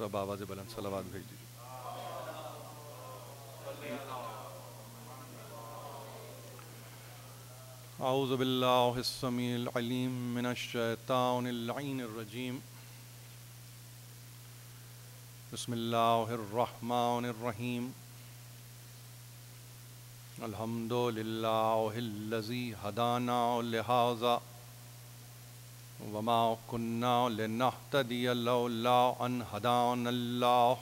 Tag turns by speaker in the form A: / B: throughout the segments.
A: तो हजरत आवाज़ बलम सलावाद भेज दीजिए أعوذ بالله السميع العليم من الشيطان اللعين الرجيم بسم الله الرحمن الرحيم الحمد لله الذي هدانا لهذا وما كنا لنهتدي لولا أن هدانا الله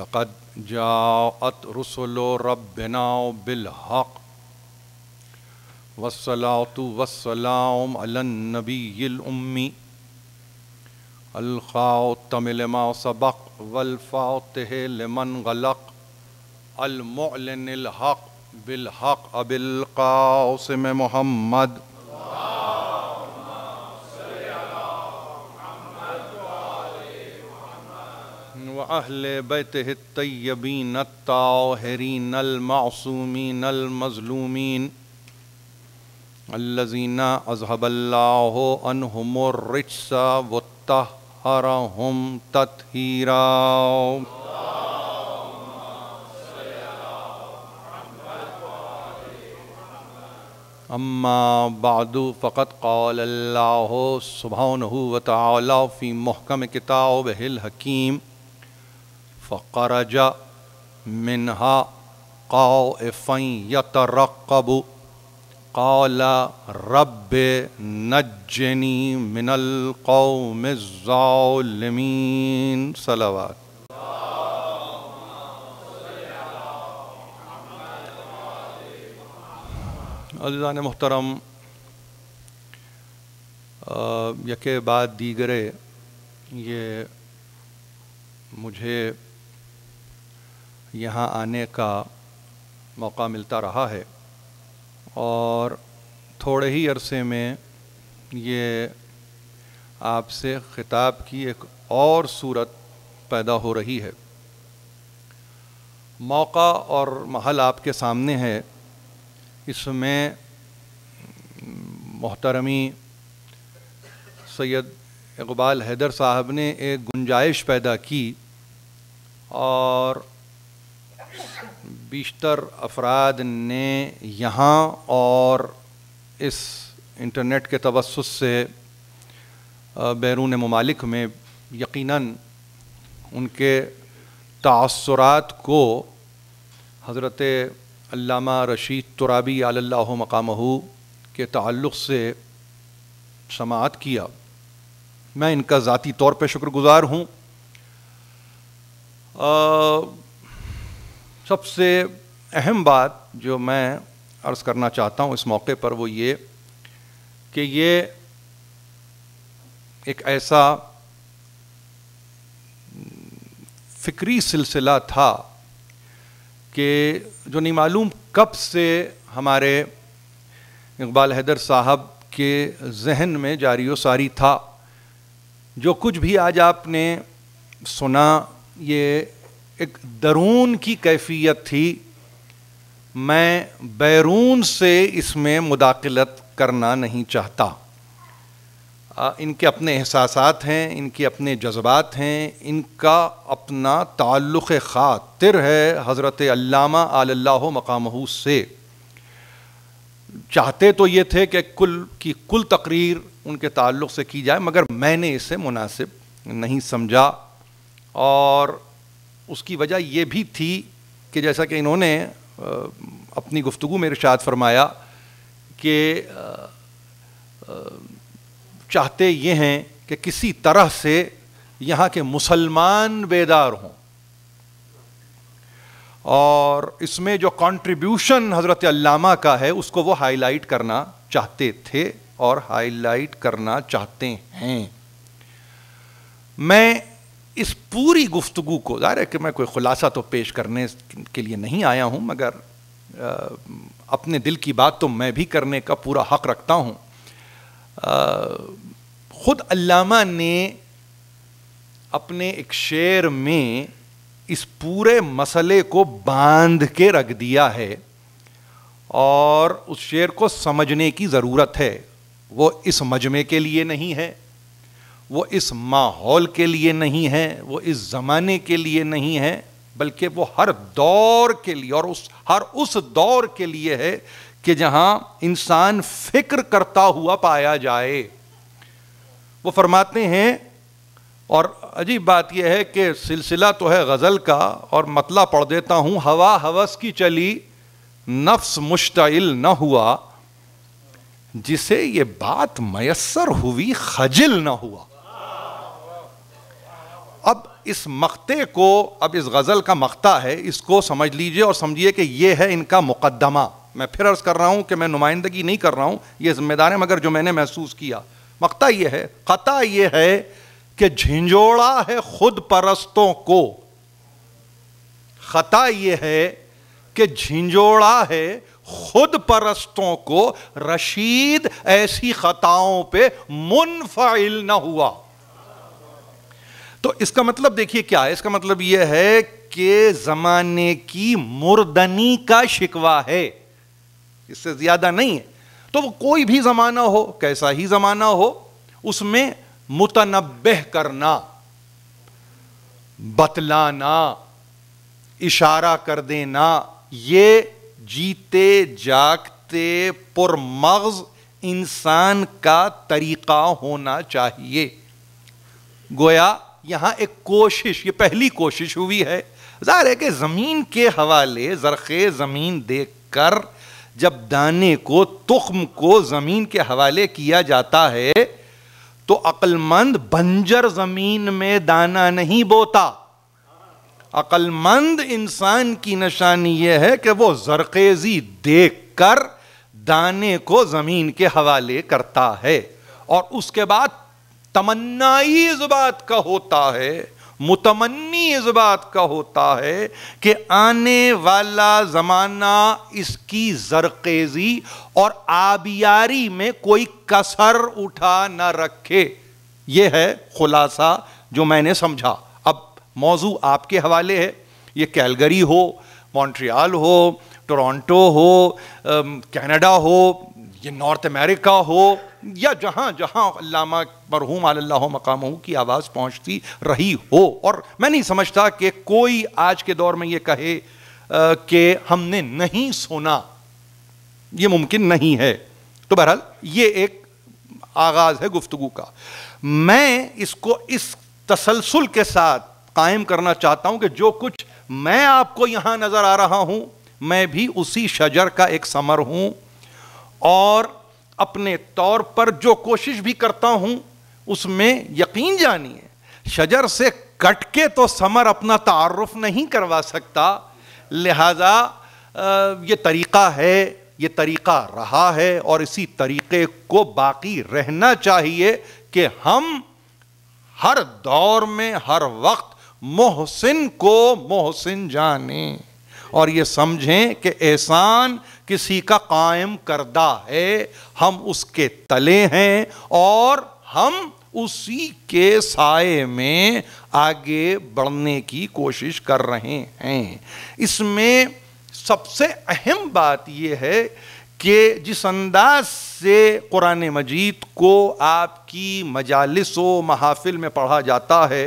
A: لقد جاءت رسل ربنا بالحق والصلاة والسلام على النبي الأمي الخاتم لما سبق والفاتح لمن غلق المعلن الحق بالحق أبي القاسم محمد وأهل بيته الطيبين الطاهرين المعصومين المظلومين الذين أذهب الله عنهم الرجس وطهرهم تطهيرا أما بعد فقد قال الله سبحانه وتعالى في محكم كتابه الحكيم फ़रज मिनहा क़फ़ यतरक़ब क़ाल रब नजनी मिनल कौमज़ालमीन सलावात अजान मोहतरम यके बाद दीगरे ये मुझे यहाँ आने का मौका मिलता रहा है और थोड़े ही अरसे में ये आपसे ख़िताब की एक और सूरत पैदा हो रही है मौका और महल आपके सामने है इसमें मोहतरमी सैयद इकबाल हैदर साहब ने एक गुंजाइश पैदा की और बीशतर अफराद ने यहाँ और इस इंटरनेट के तवसुस से बैरून ममालिक में यकीनन उनके तसरात को हज़रत अल्लामा रशीद तुराबी आल्ला मकामह के ताल्लुक़ से समात किया मैं इनका ज़ाती तौर पर शुक्रगुज़ार हूँ सबसे अहम बात जो मैं अर्ज़ करना चाहता हूँ इस मौके पर वो ये कि ये एक ऐसा फ़िक्री सिलसिला था कि जो नहीं मालूम कब से हमारे इकबाल हैदर साहब के जहन में जारी व सारी था जो कुछ भी आज आपने सुना ये एक दरून की कैफियत थी मैं बैरून से इसमें मुदाखलत करना नहीं चाहता इनके अपने एहसास हैं इनके अपने जज्बात हैं इनका अपना ताल्लुक़ ख़ातिर है हज़रत अल्लामा आल्ला मकाम से चाहते तो ये थे कि कुल की कुल तकरीर उनके ताल्लुक़ से की जाए मगर मैंने इसे मुनासिब नहीं समझा और उसकी वजह यह भी थी कि जैसा कि इन्होंने अपनी गुफ्तु में इर्शाद फरमाया कि चाहते ये हैं कि किसी तरह से यहाँ के मुसलमान बेदार हों और इसमें जो कंट्रीब्यूशन हज़रत अल्लामा का है उसको वो हाईलाइट करना चाहते थे और हाईलाइट करना चाहते हैं मैं इस पूरी गुफ्तु को ज़ाहिर है कि मैं कोई ख़ुलासा तो पेश करने के लिए नहीं आया हूँ मगर अपने दिल की बात तो मैं भी करने का पूरा हक़ रखता हूँ ख़ुद अल्लामा ने अपने एक शेर में इस पूरे मसले को बांध के रख दिया है और उस शेर को समझने की ज़रूरत है वो इस मजमे के लिए नहीं है वो इस माहौल के लिए नहीं है वो इस ज़माने के लिए नहीं है बल्कि वो हर दौर के लिए और उस हर उस दौर के लिए है कि जहां इंसान फिक्र करता हुआ पाया जाए वो फरमाते हैं और अजीब बात यह है कि सिलसिला तो है गज़ल का और मतला पढ़ देता हूँ हवा हवस की चली नफ्स मुश्तिल न हुआ जिसे ये बात मयसर हुई खजिल न हुआ इस मख्ते को अब इस गज़ल का मख्ता है इसको समझ लीजिए और समझिए कि यह है इनका मुकदमा मैं फिर अर्ज़ कर रहा हूँ कि मैं नुमाइंदगी नहीं कर रहा हूँ ये जिम्मेदार है मगर जो मैंने महसूस किया मकता यह है ख़ता यह है कि झिंझोड़ा है खुद परस्तों को ख़ता ये है कि झिंझोड़ा है खुद परस्तों को रशीद ऐसी ख़ताओं पे मुनफाइल ना हुआ तो इसका मतलब देखिए क्या है इसका मतलब यह है कि जमाने की मुर्दनी का शिकवा है इससे ज्यादा नहीं है तो वो कोई भी जमाना हो कैसा ही जमाना हो उसमें मुतनबह करना बतलाना इशारा कर देना ये जीते जागते पुरमगज इंसान का तरीका होना चाहिए गोया यहाँ एक कोशिश ये पहली कोशिश हुई है ज़ाहिर है कि ज़मीन के हवाले ज़रख़े ज़मीन देख कर जब दाने को तुख्म को ज़मीन के हवाले किया जाता है तो अक्लमंद बंजर ज़मीन में दाना नहीं बोता अक्लमंद इंसान की निशानी यह है कि वो जरखेज़ी देख कर दाने को ज़मीन के हवाले करता है और उसके बाद तमन्ना ही इस बात का होता है मुतमन्नी इस बात का होता है कि आने वाला ज़माना इसकी जरखेजी और आबियारी में कोई कसर उठा न रखे यह है खुलासा जो मैंने समझा अब मौजू आपके हवाले है ये कैलगरी हो मॉन्ट्रियाल हो टोरंटो हो कनाडा हो ये नॉर्थ अमेरिका हो या जहाँ जहाँ अल्लामा मरहूम आल्ला मकाम की आवाज़ पहुँचती रही हो और मैं नहीं समझता कि कोई आज के दौर में ये कहे कि हमने नहीं सुना ये मुमकिन नहीं है तो बहरहाल ये एक आगाज़ है गुफ्तु का मैं इसको इस तसलसल के साथ कायम करना चाहता हूँ कि जो कुछ मैं आपको यहाँ नज़र आ रहा हूँ मैं भी उसी शजर का एक समर हूँ और अपने तौर पर जो कोशिश भी करता हूं उसमें यकीन जानिए शजर से कट के तो समर अपना तारफ नहीं करवा सकता लिहाजा ये तरीक़ा है ये तरीक़ा रहा है और इसी तरीक़े को बाकी रहना चाहिए कि हम हर दौर में हर वक्त मोहसिन को मोहसिन जाने और ये समझें कि एहसान किसी का कायम करदा है हम उसके तले हैं और हम उसी के साय में आगे बढ़ने की कोशिश कर रहे हैं इसमें सबसे अहम बात यह है कि जिस अंदाज से कुरान मजीद को आपकी मजालस व महाफिल में पढ़ा जाता है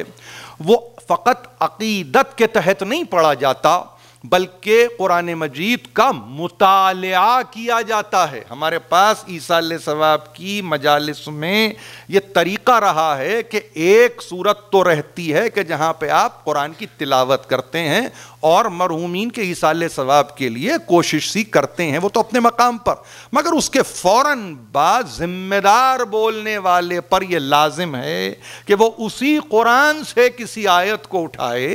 A: वो फ़कत अकीदत के तहत नहीं पढ़ा जाता बल्कि कुरान मजीद का मुताल किया जाता है हमारे पास ईसा सवाब की मजालस में ये तरीका रहा है कि एक सूरत तो रहती है कि जहाँ पे आप कुरान की तिलावत करते हैं और मरहूमिन के ईसा सवाब के लिए कोशिश ही करते हैं वो तो अपने मकाम पर मगर उसके फ़ौर बाद जिम्मेदार बोलने वाले पर यह लाजिम है कि वो उसी कुरान से किसी आयत को उठाए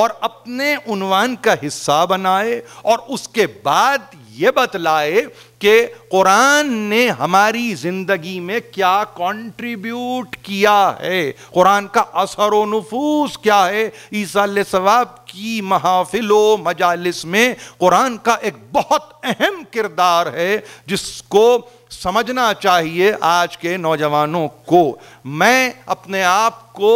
A: और अपने उनवान का हिस्सा हिस्सा बनाए और उसके बाद ये बतलाए कि कुरान ने हमारी ज़िंदगी में क्या कंट्रीब्यूट किया है कुरान का असर व नफूस क्या है ईसा सवाब की महाफिलो मजालिस में कुरान का एक बहुत अहम किरदार है जिसको समझना चाहिए आज के नौजवानों को मैं अपने आप को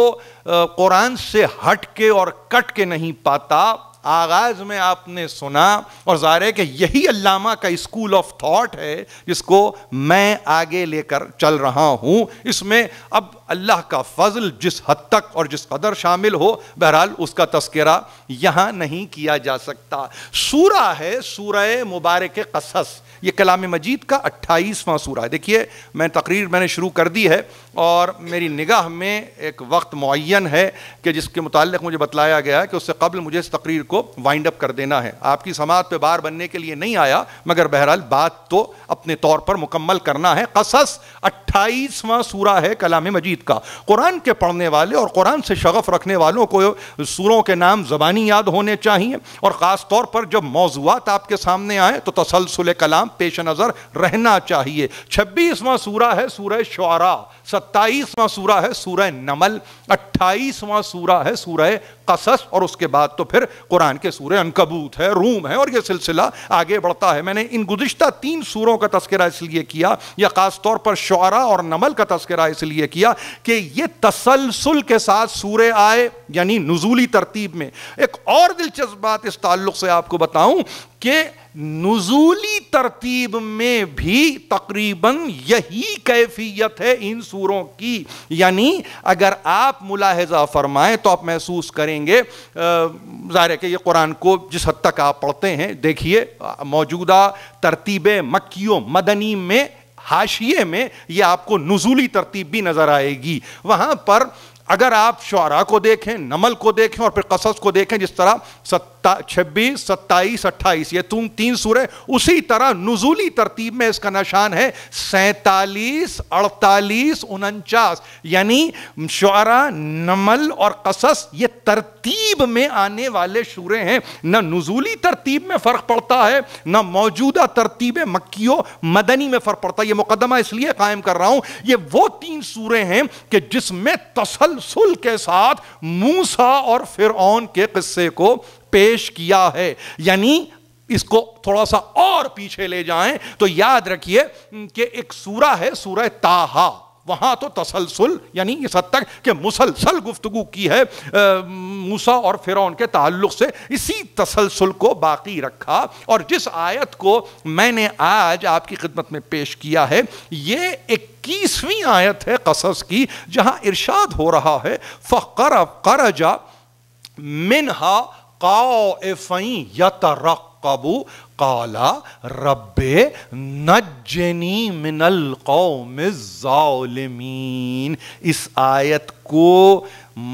A: कुरान से हट के और कट के नहीं पाता आगाज में आपने सुना और ज़ाहिर है कि यही अल्लामा का स्कूल ऑफ थॉट है जिसको मैं आगे लेकर चल रहा हूँ इसमें अब अल्लाह का फजल जिस हद तक और जिस कदर शामिल हो बहरहाल उसका तस्करा यहाँ नहीं किया जा सकता सूरा है सूरा मुबारक कसस ये कलाम मजीद का अट्ठाईसवां सूरा है देखिए मैं तकरीर मैंने शुरू कर दी है और मेरी निगाह में एक वक्त मुन है कि जिसके मुतालिक मुझे बतलाया गया है कि उससे कबल मुझे इस तकरीर को वाइंड अप कर देना है आपकी समात पे बार बनने के लिए नहीं आया मगर बहरहाल बात तो अपने तौर पर मुकम्मल करना है कसस अट्ठाईसवां सूरा है कलाम मजीद का कुरान के पढ़ने वाले और कुरान से शगफ़ रखने वालों को सूरों के नाम ज़बानी याद होने चाहिए और ख़ास तौर पर जब मौजूद आपके सामने आए तो तसलसल कलाम पेश नज़र रहना चाहिए छब्बीसवां सूरा है सूर शुरा सत्ताईसवां सूरा है सूरह नमल अट्ठाईसवां सूरा है सूरह कसस और उसके बाद तो फिर कुरान के सूरह अनकबूत है रूम है और यह सिलसिला आगे बढ़ता है मैंने इन गुजशत तीन सूरों का तस्करा इसलिए किया या ख़ासतौर पर शुरा और नमल का तस्करा इसलिए किया कि ये तसलसल के साथ सूर्य आए यानी नजूली तरतीब में एक और दिलचस्प बात इस ताल्लुक से आपको बताऊं कि नुजूली तरतीब में भी तकरीबन यही कैफियत है इन सूरों की यानी अगर आप मुलाहजा फरमाएं तो आप महसूस करेंगे ज़ाहिर है कि ये कुरान को जिस हद तक आप पढ़ते हैं देखिए मौजूदा तरतीब मक्की मदनी में हाशिए में ये आपको नजूली तरतीब भी नज़र आएगी वहाँ पर अगर आप शरा को देखें नमल को देखें और फिर कसस को देखें जिस तरह सत छब्बीस सत्ताईस अट्ठाईस ये तुम तीन सूर्य उसी तरह नजूली तरतीब में इसका निशान है सैतालीस अड़तालीस उनचास यानी शुरा नमल और कसस ये तरतीब में आने वाले शूरे हैं न नजूली तरतीब में फ़र्क पड़ता है न मौजूदा तरतीब मक्की मदनी में फ़र्क पड़ता है ये मुकदमा इसलिए कायम कर रहा हूँ ये वो तीन सूरे हैं कि जिसमें तसलसुल के साथ मूसा और फिर के किस्से को पेश किया है यानी इसको थोड़ा सा और पीछे ले जाएं तो याद रखिए कि एक सूरा है सूरह ताहा वहां तो तसलसल यानी इस हद तक कि मुसलसल गुफ्तु की है आ, मूसा और फिरौन के ताल्लुक से इसी तसलसल को बाकी रखा और जिस आयत को मैंने आज आपकी खिदमत में पेश किया है ये इक्कीसवीं आयत है कसस की जहां इरशाद हो रहा है फ़र करजा मिनहा काला रब्बे नजनी मिनल कौमिन इस आयत को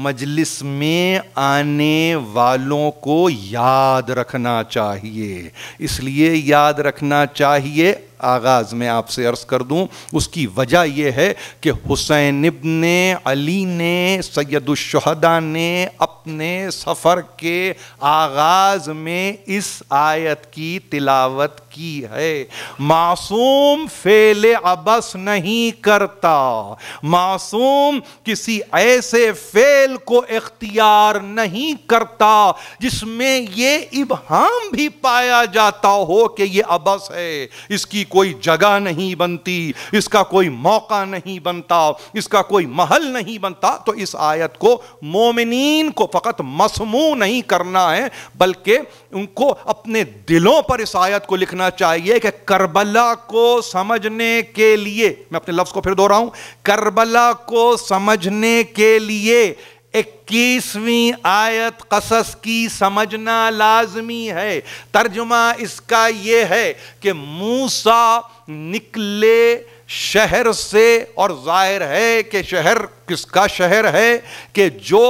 A: मजलिस में आने वालों को याद रखना चाहिए इसलिए याद रखना चाहिए आगाज़ में आपसे अर्ज़ कर दूं उसकी वजह यह है कि हुसैन इबन अली ने सैदुलशहदा ने अपने सफ़र के आगाज़ में इस आयत की तिलावत की है मासूम फेल अबस नहीं करता मासूम किसी ऐसे फेल को इख्तियार नहीं करता जिसमें ये इबहम भी पाया जाता हो कि ये अबस है इसकी कोई जगह नहीं बनती इसका कोई मौका नहीं बनता इसका कोई महल नहीं बनता तो इस आयत को मोमिन को फ़कत मसमू नहीं करना है बल्कि उनको अपने दिलों पर इस आयत को लिखना चाहिए कि करबला को समझने के लिए मैं अपने लफ्ज़ को फिर दोहराऊं करबला को समझने के लिए इक्कीसवीं आयत कसस की समझना लाजमी है तर्जुमा इसका ये है कि मूसा निकले शहर से और जाहिर है कि शहर किसका शहर है कि जो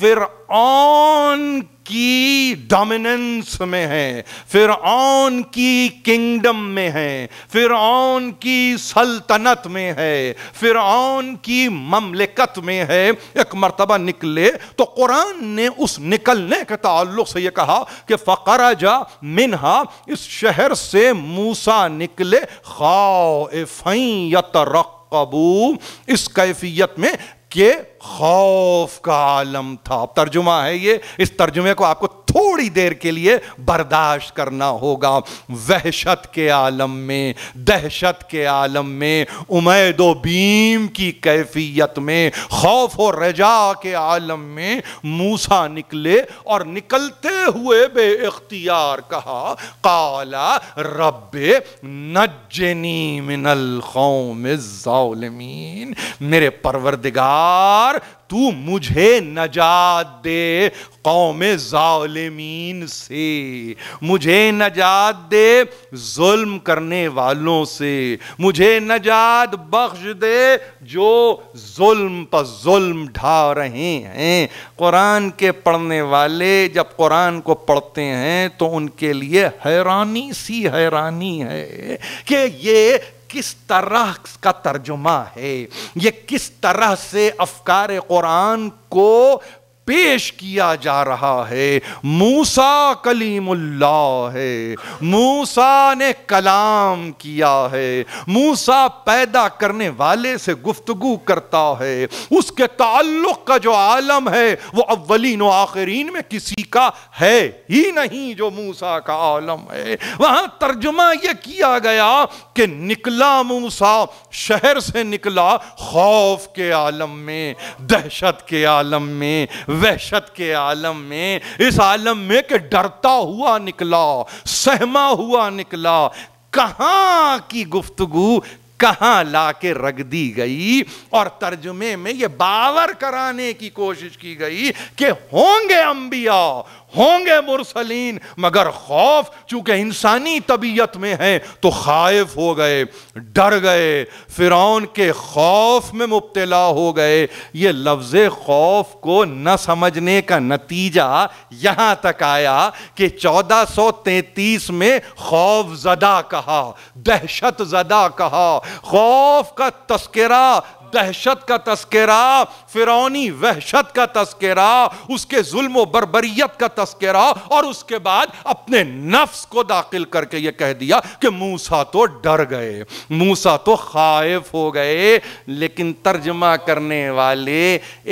A: फिर ऑन की डोमिनेंस में है फिर ऑन की किंगडम में है फिर ऑन की सल्तनत में है फिर ऑन की ममलिकत में है एक मरतबा निकले तो कुरान ने उस निकलने के ताल्लुक से यह कहा कि फ़करा जा मिनहा इस शहर से मूसा निकले खाफ़ यतरकबू इस कैफियत में के खौफ का आलम था तर्जुमा है ये इस तर्जुमे को आपको थोड़ी देर के लिए बर्दाश्त करना होगा वहशत के आलम में दहशत के आलम में उमैद बीम की कैफियत में खौफ और रजा के आलम में मूसा निकले और निकलते हुए बे इख्तियार कहा काला रब्बे नजनी मिनल खौम मेरे परवरदिगार तू मुझे नजात दे कौम जालमीन से मुझे नजात दे जुल्म करने वालों से मुझे नजात बख्श दे जो जुल्म पर जुल्म ढा रहे हैं कुरान के पढ़ने वाले जब कुरान को पढ़ते हैं तो उनके लिए हैरानी सी हैरानी है कि ये किस तरह का तर्जुमा है ये किस तरह से अफकार कुरान को पेश किया जा रहा है मूसा कलीमुल्ला है मूसा ने कलाम किया है मूसा पैदा करने वाले से गुफ्तगु करता है उसके ताल्लुक का जो आलम है वो अव्वलिन व आखिरीन में किसी का है ही नहीं जो मूसा का आलम है वहां तर्जुमा यह किया गया कि निकला मूसा शहर से निकला खौफ के आलम में दहशत के आलम में वहशत के आलम में इस आलम में के डरता हुआ निकला सहमा हुआ निकला कहां की गुफ्तगु कहाँ ला के रख दी गई और तर्जुमे में ये बावर कराने की कोशिश की गई कि होंगे अंबिया होंगे मुरसलीन मगर खौफ चूंकि इंसानी तबीयत में है तो खाइफ हो गए डर गए फिर के खौफ में मुबतला हो गए ये लफ्ज़ खौफ को न समझने का नतीजा यहाँ तक आया कि 1433 में खौफ ज़दा कहा दहशत ज़दा कहा खौफ का तस्करा दहशत का तस्करा फिरौनी वहशत का तस्करा उसके जुल्म बरबरीत का तस्करा और उसके बाद अपने नफ्स को दाखिल करके ये कह दिया कि मूसा तो डर गए मूसा तो खाइफ हो गए लेकिन तर्जमा करने वाले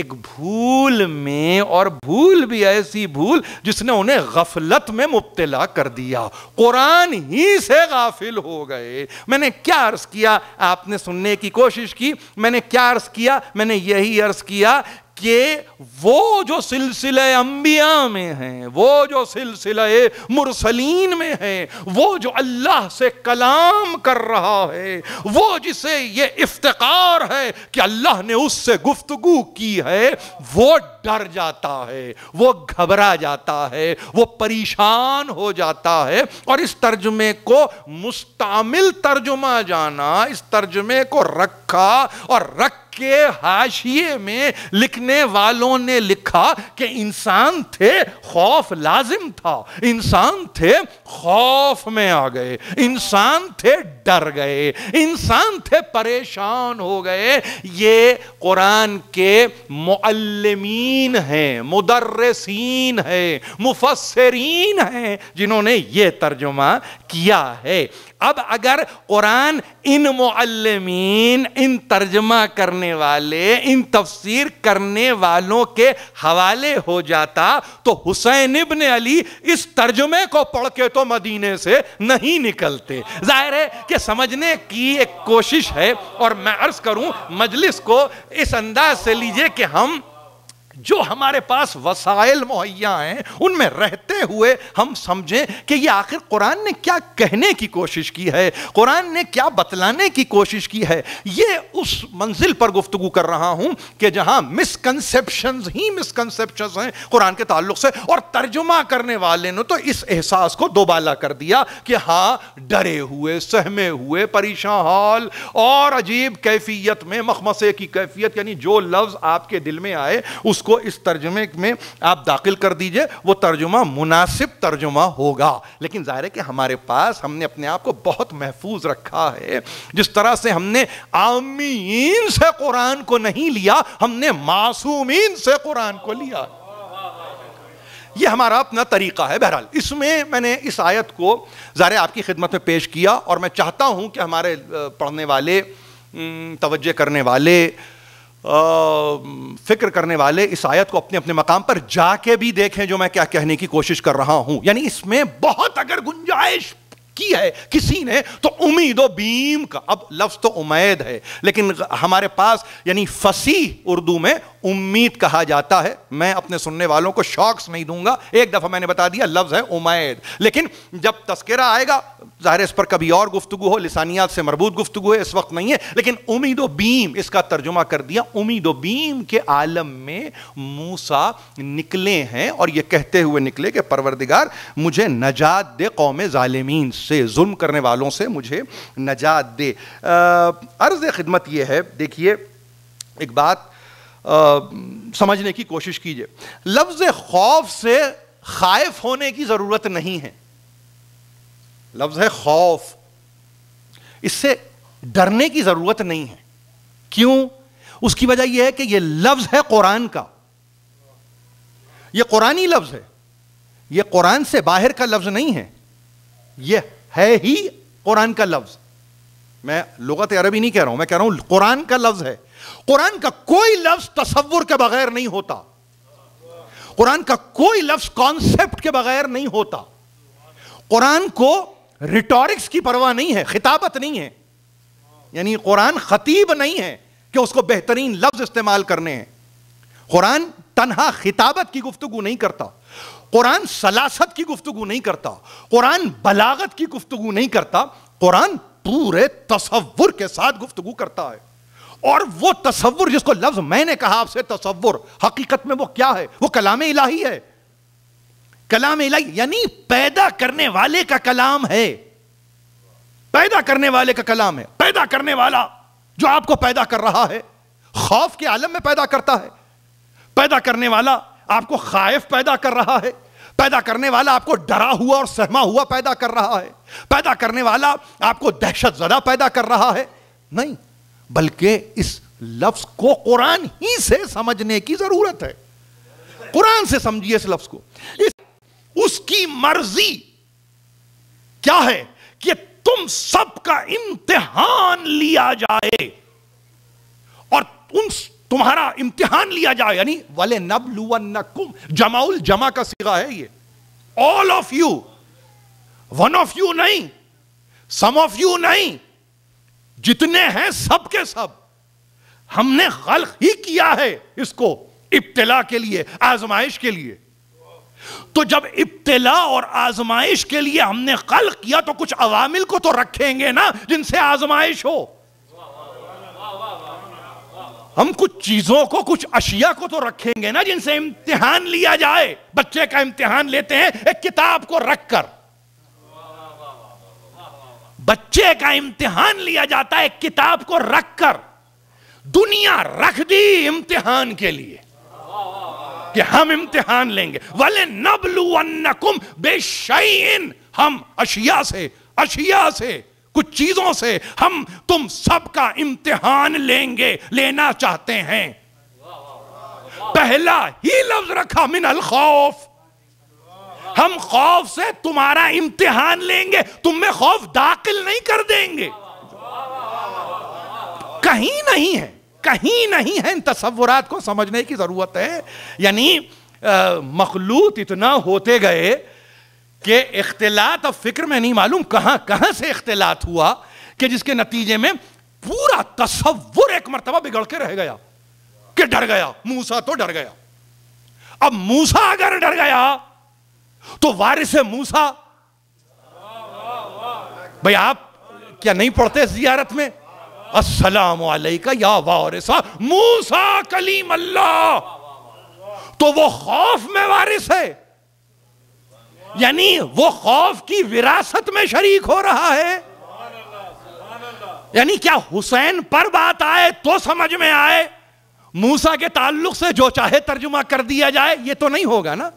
A: एक भूल में और भूल भी ऐसी भूल जिसने उन्हें गफलत में मुबतला कर दिया कुरान ही से गाफिल हो गए मैंने क्या अर्ज किया आपने सुनने की कोशिश की मैंने क्या अर्ज किया मैंने यही अर्ज किया कि वो जो सिलसिले अम्बिया में हैं वो जो सिलसिले मुरसलीन में है वो जो अल्लाह से कलाम कर रहा है वो जिसे ये इफ्तार है कि अल्लाह ने उससे गुफ्तगु की है वो डर जाता है वो घबरा जाता है वो परेशान हो जाता है और इस तर्जमे को मुस्तमिल तर्जुमा जाना इस तर्जमे को रखा और रख के हाशिए में लिखने वालों ने लिखा कि इंसान थे खौफ लाजिम था इंसान थे खौफ में आ गए इंसान थे डर गए इंसान थे परेशान हो गए ये कुरान के मुअल्लमीन हैं मुदर्रसीन हैं मुफसरीन हैं जिन्होंने ये तर्जुमा किया है अब अगर कुरान इन मुअल्लमीन इन तर्जमा करने करने वाले इन तफसीर करने वालों के हवाले हो जाता तो हुसैन इबन अली इस तर्जुमे को पढ़ के तो मदीने से नहीं निकलते जाहिर है कि समझने की एक कोशिश है और मैं अर्ज करूं मजलिस को इस अंदाज से लीजिए कि हम जो हमारे पास वसाइल मुहैया हैं उनमें रहते हुए हम समझें कि ये आखिर कुरान ने क्या कहने की कोशिश की है कुरान ने क्या बतलाने की कोशिश की है ये उस मंजिल पर गुफ्तु कर रहा हूं कि जहां मिसकनसेप्शन ही मिसकनसेप्शन हैं कुरान के ताल्लुक से और तर्जुमा करने वाले ने तो इस एहसास को दोबाला कर दिया कि हाँ डरे हुए सहमे हुए परेशान हाल और अजीब कैफियत में मखमसे की कैफियत यानी जो लफ्ज़ आपके दिल में आए उस उसको इस तर्जुमे में आप दाखिल कर दीजिए वो तर्जुमा मुनासिब तर्जुमा होगा लेकिन ज़ाहिर है कि हमारे पास हमने अपने आप को बहुत महफूज रखा है जिस तरह से हमने आमीन से कुरान को नहीं लिया हमने मासूमीन से कुरान को लिया ये हमारा अपना तरीका है बहरहाल इसमें मैंने इस आयत को ज़ाहिर आपकी खिदमत में पेश किया और मैं चाहता हूँ कि हमारे पढ़ने वाले तवज्जो करने वाले फिक्र करने वाले इस आयत को अपने अपने मकाम पर जाके भी देखें जो मैं क्या कहने की कोशिश कर रहा हूं यानी इसमें बहुत अगर गुंजाइश की है किसी ने तो उम्मीद बीम का अब लफ्ज तो उमैद है लेकिन हमारे पास यानी फसी उर्दू में उम्मीद कहा जाता है मैं अपने सुनने वालों को शॉक्स नहीं दूंगा एक दफ़ा मैंने बता दिया लफ्ज़ है उमैद लेकिन जब तस्करा आएगा ज़ाहिर इस पर कभी और गुफ्तु हो लिसानियात से मरबूत गुफ्तु है इस वक्त नहीं है लेकिन उम्मीद बीम इसका तर्जुमा कर दिया उम्मीद बीम के आलम में मूसा निकले हैं और यह कहते हुए निकले कि परवरदिगार मुझे नजात दे कौम ालमीन से जुल्म करने वालों से मुझे नजात दे अर्ज़ खिदमत यह है देखिए एक बात समझने की कोशिश कीजिए लफ्ज खौफ से खाइफ होने की जरूरत नहीं है लफ्ज है खौफ इससे डरने की जरूरत नहीं है क्यों उसकी वजह यह है कि यह लफ्ज है कुरान का यह कुरानी लफ्ज है यह कुरान से बाहर का लफ्ज नहीं है यह है ही कुरान का लफ्ज मैं लुगत अरबी नहीं कह रहा हूं मैं कह रहा हूं कुरान का लफ्ज है कुरान का कोई लफ्ज तस्वुर के बगैर नहीं होता कुरान का कोई लफ्ज कॉन्सेप्ट के बगैर नहीं होता कुरान को रिटोरिक्स की परवाह नहीं है खिताबत नहीं है यानी कुरान खतीब नहीं है कि उसको बेहतरीन लफ्ज इस्तेमाल करने हैं कुरान तनहा खिताबत की गुफ्तगु नहीं करता कुरान सलासत की गुफ्तगु नहीं करता कुरान बलागत की गुफ्तगु नहीं करता कुरान पूरे तस्वुर के साथ गुफ्तगु करता है और वो तस्वुर जिसको लफ्ज मैंने कहा आपसे तस्वुर हकीकत में वो क्या है वो कलाम इलाही है कलाम इलाही यानी पैदा करने वाले का कलाम है पैदा करने वाले का कलाम है पैदा करने वाला जो आपको पैदा कर रहा है खौफ के आलम में पैदा करता है पैदा करने वाला आपको खाइफ पैदा कर रहा है पैदा करने वाला आपको डरा हुआ और सहमा हुआ पैदा कर रहा है पैदा करने वाला आपको दहशत जदा पैदा कर रहा है नहीं बल्कि इस लफ्ज को कुरान ही से समझने की जरूरत है कुरान से समझिए इस लफ्ज को इस उसकी मर्जी क्या है कि तुम सबका इम्तिहान लिया जाए और उन तुम्हारा इम्तिहान लिया जाए यानी वाले वले नबलुवन्नकुम जमाउल जमा का सिगा है ये all of you one of you नहीं सम ऑफ यू नहीं जितने हैं सब के सब हमने गल ही किया है इसको इब्तला के लिए आजमाइश के लिए तो जब इब्तला और आजमाइश के लिए हमने कल किया तो कुछ अवामिल को तो रखेंगे ना जिनसे आजमाइश हो हम कुछ चीजों को कुछ अशिया को तो रखेंगे ना जिनसे इम्तिहान लिया जाए बच्चे का इम्तिहान लेते हैं एक किताब को रखकर बच्चे का इम्तिहान लिया जाता है किताब को रखकर दुनिया रख दी इम्तिहान के लिए कि हम इम्तिहान लेंगे वाले नबलू अन्नकुम बेशन हम अशिया से अशिया से कुछ चीजों से हम तुम सबका इम्तिहान लेंगे लेना चाहते हैं पहला ही लफ्ज रखा मिन अल खौफ हम खौफ से तुम्हारा इम्तिहान लेंगे तुम में खौफ दाखिल नहीं कर देंगे कहीं नहीं है कहीं नहीं है इन तस्वुरात को समझने की जरूरत है यानी मखलूत इतना होते गए कि इख्तलात अब फिक्र में नहीं मालूम कहां कहां से इख्तलात हुआ कि जिसके नतीजे में पूरा तस्वुर एक मरतबा बिगड़ के रह गया कि डर गया मूसा तो डर गया अब मूसा अगर डर गया तो वारिस मूसा भाई आप क्या नहीं पढ़ते जियारत में असलम का या वारिसा मूसा कलीम अल्लाह तो वो खौफ में वारिस है यानी वो खौफ की विरासत में शरीक हो रहा है यानी क्या हुसैन पर बात आए तो समझ में आए मूसा के ताल्लुक से जो चाहे तर्जुमा कर दिया जाए ये तो नहीं होगा ना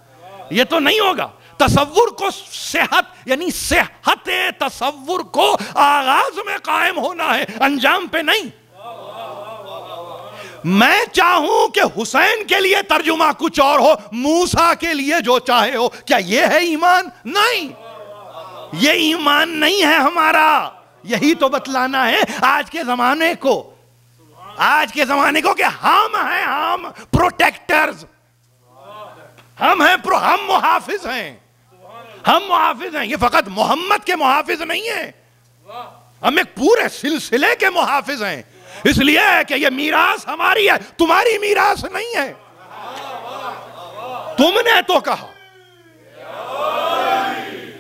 A: ये तो नहीं होगा तस्वुर को सेहत यानी सेहत तस्वुर को आगाज में कायम होना है अंजाम पे नहीं मैं चाहूं कि हुसैन के लिए तर्जुमा कुछ और हो मूसा के लिए जो चाहे हो क्या यह है ईमान नहीं ये ईमान नहीं है हमारा यही तो बतलाना है आज के जमाने को आज के जमाने को कि हम हैं हम प्रोटेक्टर्स हम हैं प्रो हम मुहाफिज हैं हम मुहाफिज हैं ये फकत मोहम्मद के मुहाफिज नहीं है हम एक पूरे सिलसिले के मुहाफिज हैं इसलिए है कि ये मीरास हमारी है तुम्हारी मीरास नहीं है तुमने तो कहा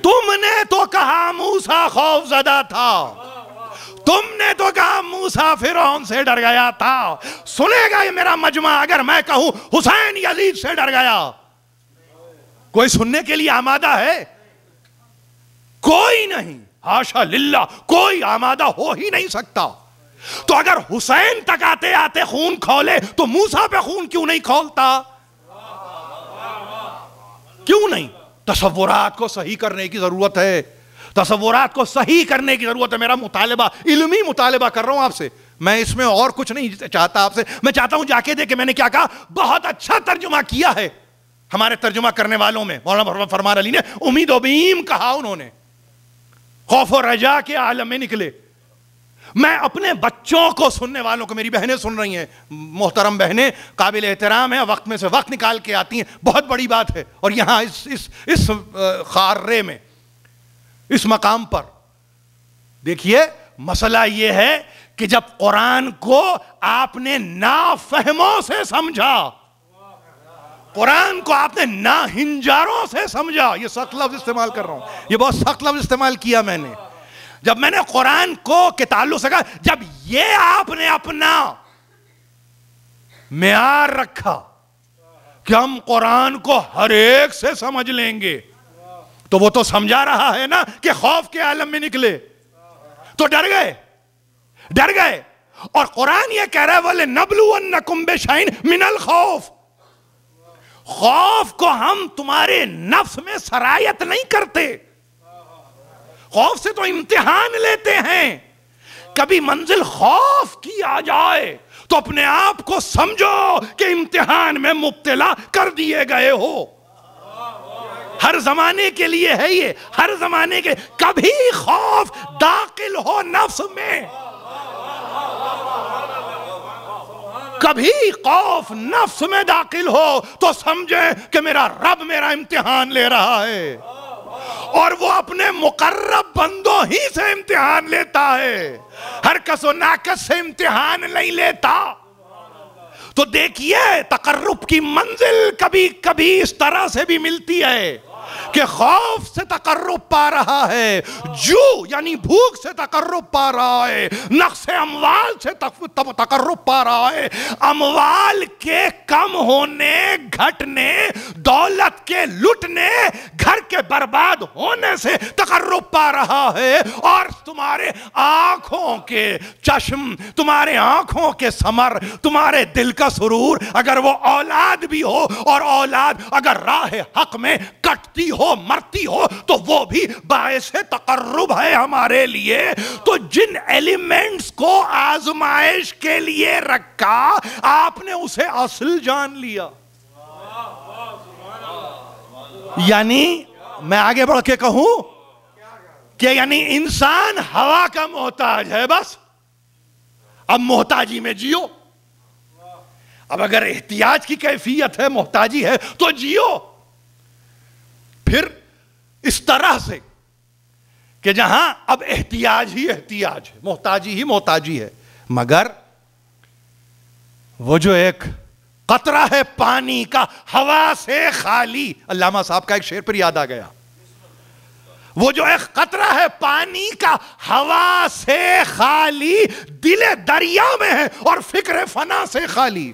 A: तुमने तो कहा मूसा खौफ जदा था तुमने तो कहा मूसा फिर से डर गया था सुनेगा ये मेरा मजमा अगर मैं कहूं हुसैन यजीद से डर गया कोई सुनने के लिए आमादा है कोई नहीं आशा लिल्ला कोई आमादा हो ही नहीं सकता तो अगर हुसैन तक आते आते खून खोले तो मूसा पे खून क्यों नहीं खोलता क्यों नहीं तस्वुरात को सही करने की जरूरत है तस्वुरात को सही करने की जरूरत है मेरा मुतालबा इलमी मुतालबा कर रहा हूं आपसे मैं इसमें और कुछ नहीं चाहता आपसे मैं चाहता हूं जाके देखे मैंने क्या कहा बहुत अच्छा तर्जुमा किया है हमारे तर्जुमा करने वालों में मौलाना फरमान अली ने उम्मीद उबीम कहा उन्होंने खौफ और रजा के आलम में निकले मैं अपने बच्चों को सुनने वालों को मेरी बहनें सुन रही हैं मोहतरम बहनें काबिल एहतराम है वक्त में से वक्त निकाल के आती हैं बहुत बड़ी बात है और यहां इस इस इस खारे में इस मकाम पर देखिए मसला ये है कि जब कुरान को आपने नाफहमों से समझा कुरान को आपने ना हिंजारों से समझा ये सख्त लफ्ज इस्तेमाल कर रहा हूं ये बहुत सख्त लफ्ज इस्तेमाल किया मैंने जब मैंने कुरान को के ताल्लुक से कहा जब ये आपने अपना मैार रखा कि हम कुरान को हर एक से समझ लेंगे तो वो तो समझा रहा है ना कि खौफ के आलम में निकले तो डर गए डर गए और कुरान ये कह रहा है वाले नबलू नकुम्बे शाइन मिनल खौफ खौफ को हम तुम्हारे नफ्स में सरायत नहीं करते खौफ से तो इम्तिहान लेते हैं कभी मंजिल खौफ की आ जाए तो अपने आप को समझो कि इम्तिहान में मुब्तला कर दिए गए हो हर जमाने के लिए है ये हर जमाने के कभी खौफ दाखिल हो नफ्स में कभी खौफ नफ्स में दाखिल हो तो समझे कि मेरा रब मेरा इम्तिहान ले रहा है और वो अपने मुकर्रब बंदों ही से इम्तिहान लेता है हर कसो नाकस से इम्तिहान नहीं लेता तो देखिए तकर्रब की मंजिल कभी कभी इस तरह से भी मिलती है कि खौफ से तकर्रब पा रहा है जू यानी भूख से तकर्रब पा रहा है नक्श अमवाल से तकर्रब पा रहा है अमवाल के कम होने घटने दौलत के लुटने घर के बर्बाद होने से तकर्रब पा रहा है और तुम्हारे आंखों के चश्म तुम्हारे आंखों के समर तुम्हारे दिल का सुरूर अगर वो औलाद भी हो और औलाद अगर राह हक में कटती हो हो मरती हो तो वो भी बायस तकर्रब है हमारे लिए तो जिन एलिमेंट्स को आजमाइश के लिए रखा आपने उसे असल जान लिया यानी मैं आगे बढ़ के कहूं कि यानी इंसान हवा का मोहताज है बस अब मोहताजी में जियो अब अगर एहतियाज की कैफियत है मोहताजी है तो जियो फिर इस तरह से कि जहां अब एहतियाज ही एहतियाज है मोहताजी ही मोहताजी है मगर वो जो एक कतरा है पानी का हवा से खाली अल्लामा साहब का एक शेर पर याद आ गया वो जो एक कतरा है पानी का हवा से खाली दिले दरिया में है और फिक्र फना से खाली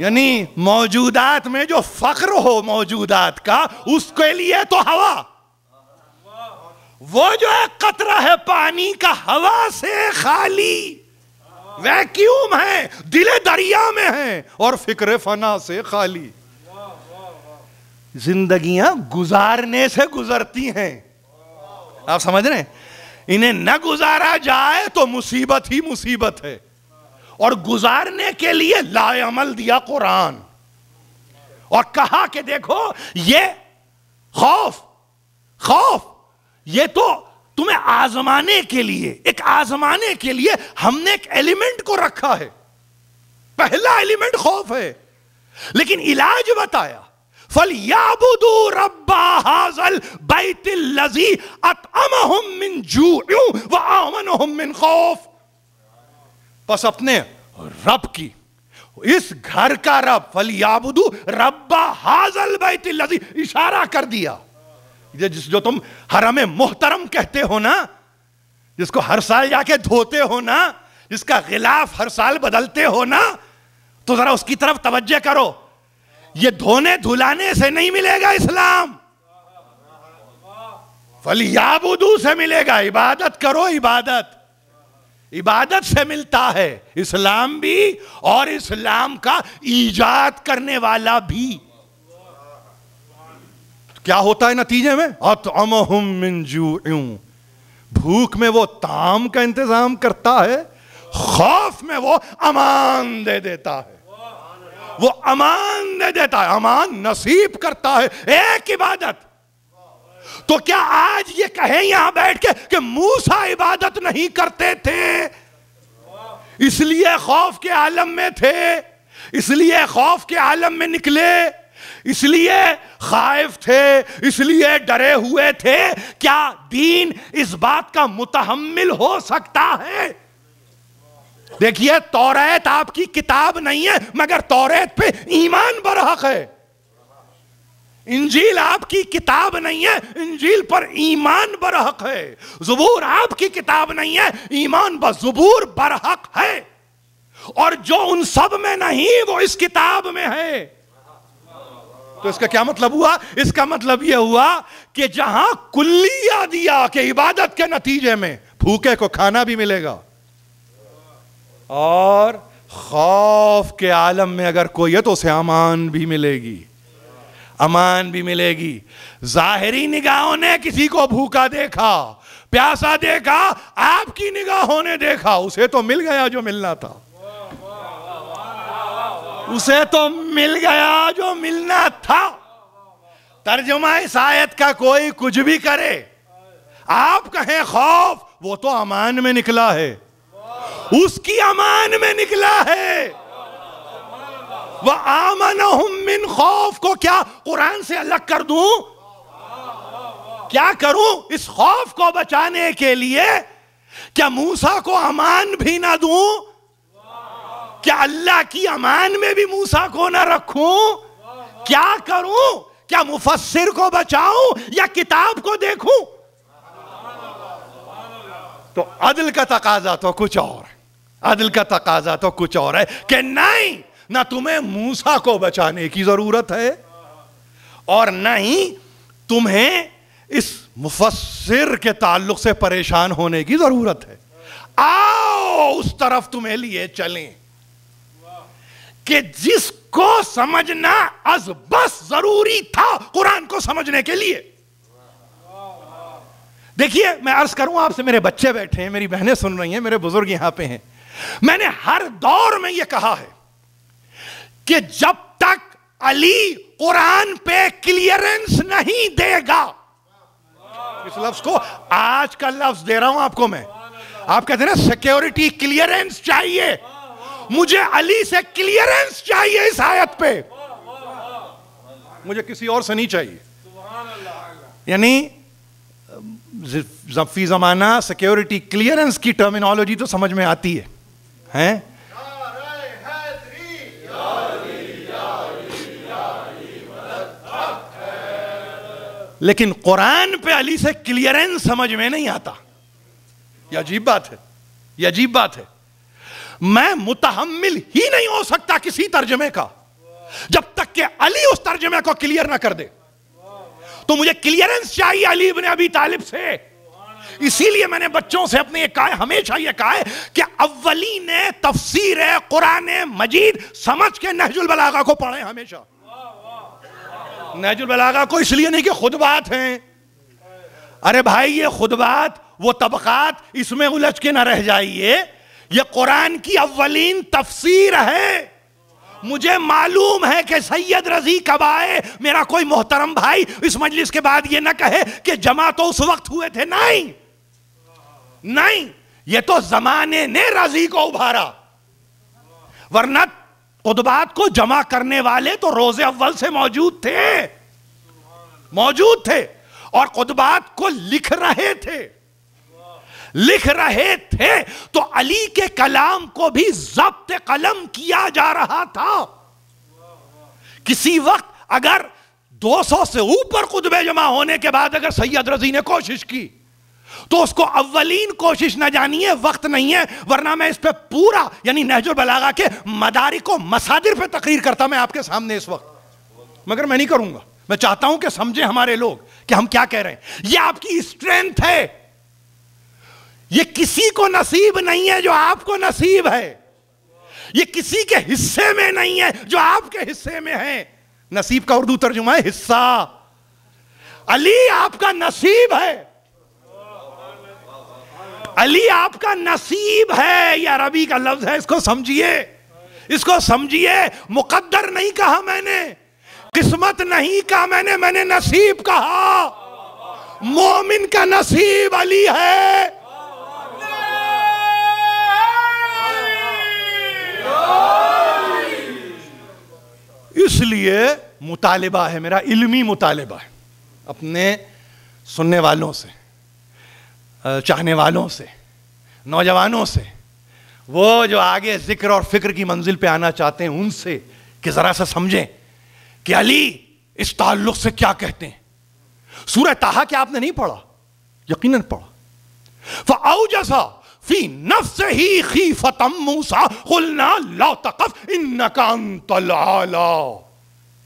A: यानी मौजूदात में जो फख्र हो मौजूदात का उसके लिए तो हवा वो जो है कतरा है पानी का हवा से खाली वैक्यूम है दिले दरिया में है और फिक्र फना से खाली जिंदगियां गुजारने से गुजरती हैं आप समझ रहे हैं इन्हें न गुजारा जाए तो मुसीबत ही मुसीबत है और गुजारने के लिए लाएमल दिया कुरान और कहा कि देखो ये खौफ खौफ ये तो तुम्हें आजमाने के लिए एक आजमाने के लिए हमने एक एलिमेंट को रखा है पहला एलिमेंट खौफ है लेकिन इलाज बताया फल याबुदू रब्बा हाजल बैतिल लजी अत मिन जू व आमनहुम मिन खौफ बस अपने रब की इस घर का रब फलियाबुदू रब्बा हाजल बैती इशारा कर दिया ये जिस जो तुम हरम मोहतरम कहते हो ना जिसको हर साल जाके धोते हो ना जिसका गिलाफ हर साल बदलते हो ना तो जरा उसकी तरफ तवज्जो करो ये धोने धुलाने से नहीं मिलेगा इस्लाम फलियाबुदू से मिलेगा इबादत करो इबादत इबादत से मिलता है इस्लाम भी और इस्लाम का ईजाद करने वाला भी तो क्या होता है नतीजे में अतमजू भूख में वो ताम का इंतजाम करता है खौफ में वो अमान दे देता है वो अमान दे देता है अमान नसीब करता है एक इबादत तो क्या आज ये कहें यहां बैठ के कि मूसा इबादत नहीं करते थे इसलिए खौफ के आलम में थे इसलिए खौफ के आलम में निकले इसलिए खाइफ थे इसलिए डरे हुए थे क्या दीन इस बात का मुतहमल हो सकता है देखिए तौरेत आपकी किताब नहीं है मगर तौरेत पे ईमान बरहक है इंजील आपकी किताब नहीं है इंजील पर ईमान बरहक है जबूर आपकी किताब नहीं है ईमान पर जबूर बरहक है और जो उन सब में नहीं वो इस किताब में है तो इसका क्या मतलब हुआ इसका मतलब यह हुआ कि जहां कुल्लिया दिया के इबादत के नतीजे में भूखे को खाना भी मिलेगा और खौफ के आलम में अगर कोई है तो उसे अमान भी मिलेगी अमान भी मिलेगी जाहरी निगाहों ने किसी को भूखा देखा प्यासा देखा आपकी निगाहों ने देखा उसे तो मिल गया जो मिलना था उसे तो मिल गया जो मिलना था तर्जुमा इस आयत का कोई कुछ भी करे आप कहें खौफ वो तो अमान में निकला है उसकी अमान में निकला है वह आमन मिन खौफ को क्या कुरान से अलग कर दू क्या करूं इस खौफ को बचाने के लिए क्या मूसा को अमान भी ना दूं क्या अल्लाह की अमान में भी मूसा को ना रखूं क्या करूं क्या मुफस्सिर को बचाऊं या किताब को देखूं तो अदल का तकाजा तो कुछ और अदल का तकाजा तो कुछ और है कि नहीं ना तुम्हें मूसा को बचाने की जरूरत है और ना ही तुम्हें इस मुफसर के ताल्लुक से परेशान होने की जरूरत है आओ उस तरफ तुम्हें लिए चलें कि जिसको समझना अज बस जरूरी था कुरान को समझने के लिए देखिए मैं अर्ज करूं आपसे मेरे बच्चे बैठे हैं मेरी बहनें सुन रही हैं मेरे बुजुर्ग यहां पे हैं मैंने हर दौर में यह कहा है कि जब तक अली कुरान पे क्लियरेंस नहीं देगा इस लफ्ज को आज का लफ्ज दे रहा हूं आपको मैं आप कहते हैं ना सिक्योरिटी क्लियरेंस चाहिए मुझे अली से क्लियरेंस चाहिए इस आयत पे मुझे किसी और से नहीं चाहिए यानी जफी जमाना सिक्योरिटी क्लियरेंस की टर्मिनोलॉजी तो समझ में आती है हैं लेकिन कुरान पे अली से क्लियरेंस समझ में नहीं आता यह अजीब बात है यह अजीब बात है मैं मुतहमिल ही नहीं हो सकता किसी तर्जमे का जब तक कि अली उस तर्जमे को क्लियर ना कर दे तो मुझे क्लियरेंस चाहिए अली इब्ने अभी तालिब से इसीलिए मैंने बच्चों से अपने ये कहा हमेशा ये कहा कि अव्वली ने तफसीर कुरान मजीद समझ के नहजुल बलागा को पढ़े हमेशा नजुल बलागा को इसलिए नहीं कि खुदबात हैं अरे भाई ये खुदबात वो तबकात इसमें उलझ के ना रह जाइए ये कुरान की अव्वलीन तफसीर है मुझे मालूम है कि सैयद रजी कब आए मेरा कोई मोहतरम भाई इस मजलिस के बाद ये ना कहे कि जमा तो उस वक्त हुए थे नहीं नहीं ये तो जमाने ने रजी को उभारा वरना कुतबात को जमा करने वाले तो रोजे अव्वल से मौजूद थे मौजूद थे और कुतबात को लिख रहे थे लिख रहे थे तो अली के कलाम को भी जब्त कलम किया जा रहा था किसी वक्त अगर 200 से ऊपर कुतबे जमा होने के बाद अगर सैयद रजी ने कोशिश की तो उसको अव्वलीन कोशिश ना जानिए वक्त नहीं है वरना मैं इस पर पूरा यानी नहजुल बलागा के मदारी को मसादिर पे तकरीर करता मैं आपके सामने इस वक्त मगर मैं नहीं करूंगा मैं चाहता हूं कि समझे हमारे लोग कि हम क्या कह रहे हैं यह आपकी स्ट्रेंथ है यह किसी को नसीब नहीं है जो आपको नसीब है यह किसी के हिस्से में नहीं है जो आपके हिस्से में है नसीब का उर्दू तर्जुमा है हिस्सा अली आपका नसीब है अली आपका नसीब है या रबी का लफ्ज है इसको समझिए इसको समझिए मुकद्दर नहीं कहा मैंने किस्मत नहीं कहा मैंने मैंने नसीब कहा मोमिन का नसीब अली है इसलिए मुतालबा है मेरा इल्मी मुतालबा है अपने सुनने वालों से चाहने वालों से नौजवानों से वो जो आगे जिक्र और फिक्र की मंजिल पे आना चाहते हैं उनसे कि ज़रा सा समझें कि अली इस ताल्लुक से क्या कहते हैं सूर्य ताहा क्या आपने नहीं पढ़ा यकीनन पढ़ा फाउ जैसा फी नफ्स ही खी फतम मूसा खुलना ला तकफ इन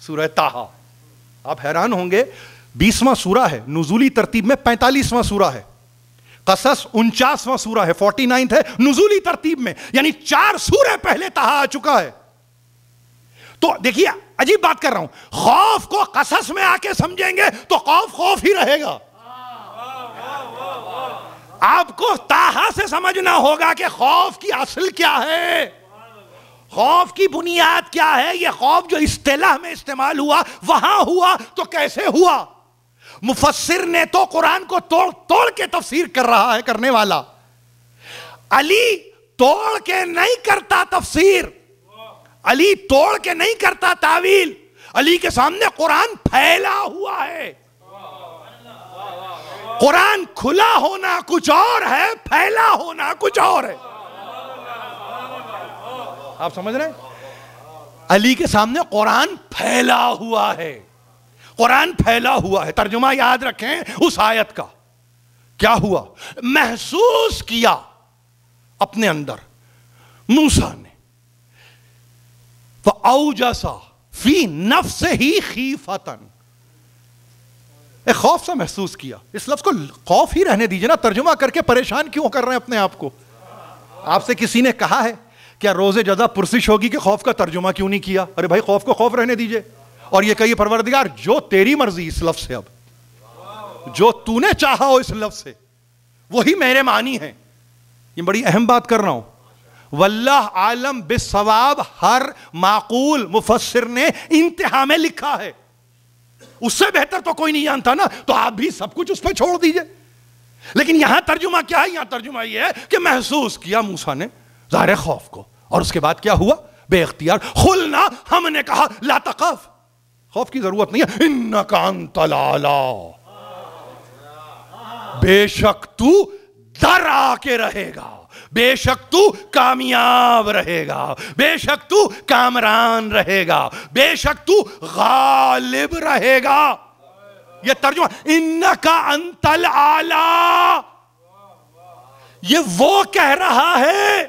A: सूर्य ताहा आप हैरान होंगे बीसवां सूरा है नुजूली तरतीब में पैंतालीसवां सूरा है कसस उनचासवा सूरा है फोर्टी नाइन्थ है नुजूली तरतीब में यानी चार सूरह पहले तहा आ चुका है तो देखिए अजीब बात कर रहा हूं खौफ को कसस में आके समझेंगे तो खौफ खौफ ही रहेगा आपको ताहा से समझना होगा कि खौफ की असल क्या है खौफ की बुनियाद क्या है यह खौफ जो इस्तेलाह में इस्तेमाल हुआ वहां हुआ तो कैसे हुआ मुफसर ने तो कुरान को तोड़ तोड़ के तफसीर कर रहा है करने वाला अली तोड़ के नहीं करता तफसीर अली तोड़ के नहीं करता तावील अली के सामने कुरान फैला हुआ है कुरान खुला होना कुछ और है फैला होना कुछ और है आप समझ रहे हैं अली के सामने कुरान फैला हुआ है कुरान फैला हुआ है तर्जुमा याद रखें उस आयत का क्या हुआ महसूस किया अपने अंदर मूसा ने तो औजसा फी से ही खीफतन एक खौफ सा महसूस किया इस लफ्ज को खौफ ही रहने दीजिए ना तर्जुमा करके परेशान क्यों कर रहे हैं अपने आप को आपसे किसी ने कहा है क्या रोजे ज्यादा पुरसिश होगी कि खौफ का तर्जुमा क्यों नहीं किया अरे भाई खौफ को खौफ रहने दीजिए और ये कहिए परवरदिगार जो तेरी मर्जी इस लफ्ज से अब जो तूने चाहा हो इस लफ्ज से वही मेरे मानी है ये बड़ी अहम बात कर रहा हूं वल्लाह आलम बेसवाब हर माकूल मुफसर ने इंतहा में लिखा है उससे बेहतर तो कोई नहीं जानता ना तो आप भी सब कुछ उस पर छोड़ दीजिए लेकिन यहां तर्जुमा क्या है यहां तर्जुमा यह है कि महसूस किया मूसा ने जार खौफ को और उसके बाद क्या हुआ बेअख्तियार खुलना हमने कहा लातकफ खौफ की जरूरत नहीं है इन्ना कान तलाला बेशक तू दर आके रहेगा बेशक तू कामयाब रहेगा बेशक तू कामरान रहेगा बेशक तू गालिब रहेगा ये तर्जुमा इन्ना का अंतल आला ये वो कह रहा है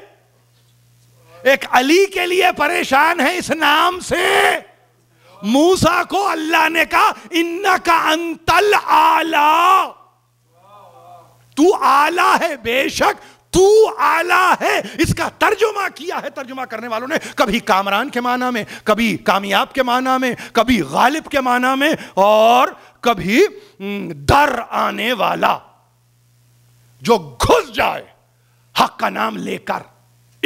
A: एक अली के लिए परेशान है इस नाम से मूसा को अल्लाह ने कहा इन्ना का अंतल आला तू आला है बेशक तू आला है इसका तर्जुमा किया है तर्जुमा करने वालों ने कभी कामरान के माना में कभी कामयाब के माना में कभी गालिब के माना में और कभी डर आने वाला जो घुस जाए हक का नाम लेकर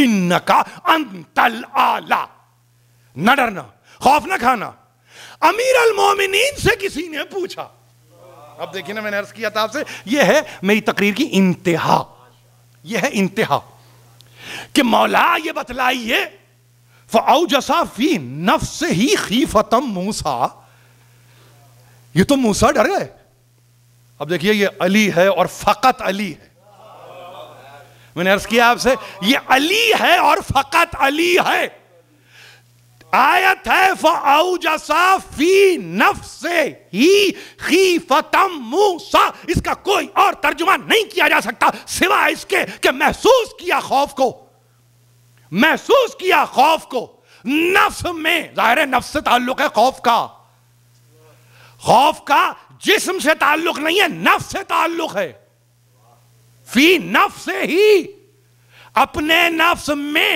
A: इन्ना का अंतल आला न डरना खौफ न खाना अमीर अलमोमिन से किसी ने पूछा अब देखिए ना मैंने अर्ज किया था आपसे यह है मेरी तकरीर की इंतहा यह है इंतहा कि मौला ये बतलाइए फाउ जसा फी ही खीफतम मूसा ये तो मूसा डर गए अब देखिए ये अली है और फकत अली है मैंने अर्ज किया आपसे ये अली है और फकत अली है आयत है जसा फ़ी नफ से ही खी फतम मूसा इसका कोई और तर्जुमा नहीं किया जा सकता सिवा इसके कि महसूस किया खौफ को महसूस किया खौफ को नफ्स में जाहिर नफ्स से ताल्लुक है खौफ का खौफ का जिस्म से ताल्लुक नहीं है नफ्स से ताल्लुक है फी नफ से ही अपने नफ्स में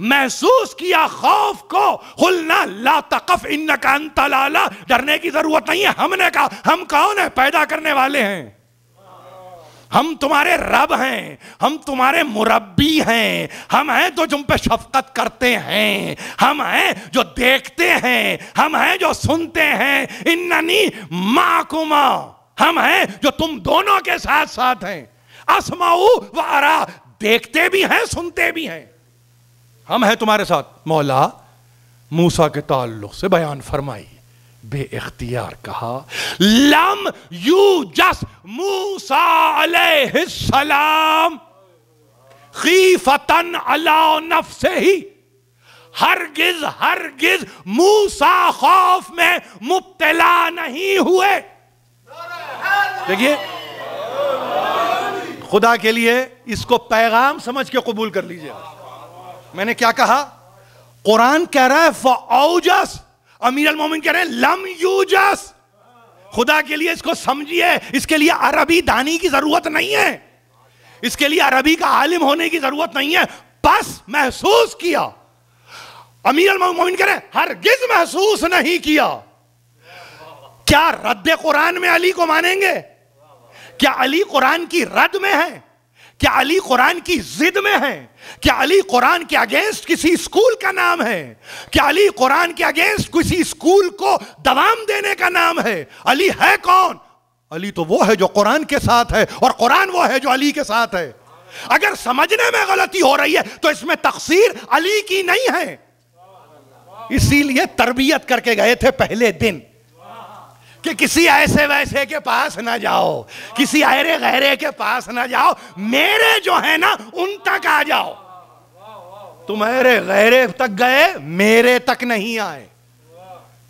A: महसूस किया खौफ को खुलना ला तकफ इन का डरने की जरूरत नहीं है हमने कहा हम कौन है पैदा करने वाले हैं हम तुम्हारे रब हैं हम तुम्हारे मुरब्बी हैं हम हैं जो तुम पे शफकत करते हैं हम हैं जो देखते हैं हम हैं जो सुनते हैं इन्नी माकुमा हम हैं जो तुम दोनों के साथ साथ हैं असमाऊ वारा देखते भी हैं सुनते भी हैं हम हैं तुम्हारे साथ मौला मूसा के ताल्लुक से बयान फरमाई बे इख्तियार कहा लम यू जस मूसा सलाम खीफतन अला नफ से ही हरगिज हरगिज मूसा खौफ में मुबतला नहीं हुए देखिए खुदा के लिए इसको पैगाम समझ के कबूल कर लीजिए मैंने क्या कहा कुरान कह रहा है फौजस अमीर मोमिन कह रहे हैं लम यूजस खुदा के लिए इसको समझिए इसके लिए अरबी दानी की जरूरत नहीं है इसके लिए अरबी का आलिम होने की जरूरत नहीं है बस महसूस किया अमीर मोमिन कह रहे हर गिज महसूस नहीं किया क्या रद्द कुरान में अली को मानेंगे क्या अली कुरान की रद्द में है क्या अली कुरान की जिद में है क्या अली कुरान के अगेंस्ट किसी स्कूल का नाम है क्या अली कुरान के अगेंस्ट किसी स्कूल को दवाम देने का नाम है अली है कौन अली तो वो है जो कुरान के साथ है और कुरान वो है जो अली के साथ है अगर समझने में गलती हो रही है तो इसमें तकसीर अली की नहीं है इसीलिए तरबियत करके गए थे पहले दिन कि किसी ऐसे वैसे के पास ना जाओ किसी अरे गहरे के पास ना जाओ मेरे जो है ना उन तक आ जाओ तुम अरे गहरे तक गए मेरे तक नहीं आए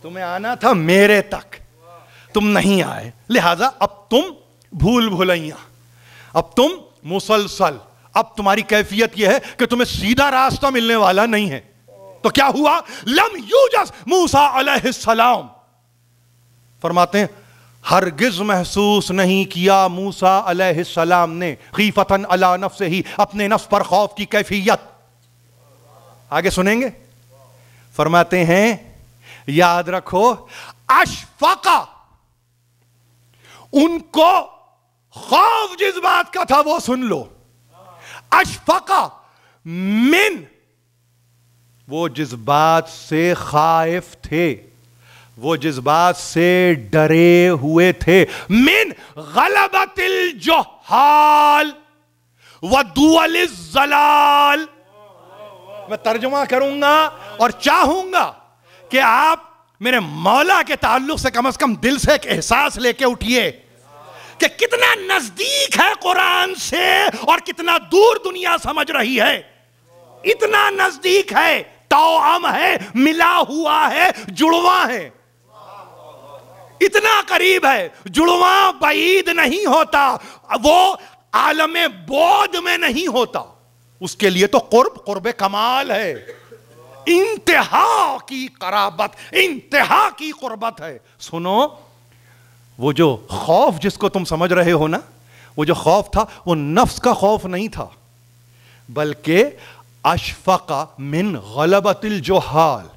A: तुम्हें आना था मेरे तक तुम नहीं आए लिहाजा अब तुम भूल भुलैया अब तुम मुसलसल अब तुम्हारी कैफियत यह है कि तुम्हें सीधा रास्ता मिलने वाला नहीं है तो क्या हुआ लम यूजस मूसा अलैहिस्सलाम फरमाते हैं हरगिज महसूस नहीं किया मूसा अलैहिस्सलाम ने खीफतन अला नफ से ही अपने नफ पर खौफ की कैफियत आगे सुनेंगे फरमाते हैं याद रखो अशफका उनको खौफ जिस बात का था वो सुन लो अशफका मिन वो जिस बात से खाइफ थे वो जिस बात से डरे हुए थे मिन गलबतिल जो हाल दुअल जलाल मैं तर्जुमा करूंगा और चाहूंगा कि आप मेरे मौला के ताल्लुक से कम अज कम दिल से एक एहसास लेके उठिए कि कितना नजदीक है कुरान से और कितना दूर दुनिया समझ रही है इतना नजदीक है ताओम है मिला हुआ है जुड़वा है इतना करीब है जुड़वा बईद नहीं होता वो आलम बोध में नहीं होता उसके लिए तो कुर्ब कुर्ब कमाल है इंतहा की कराबत इंतहा की कुर्बत है सुनो वो जो खौफ जिसको तुम समझ रहे हो ना वो जो खौफ था वो नफ्स का खौफ नहीं था बल्कि अशफका मिन गलबतिल जो हाल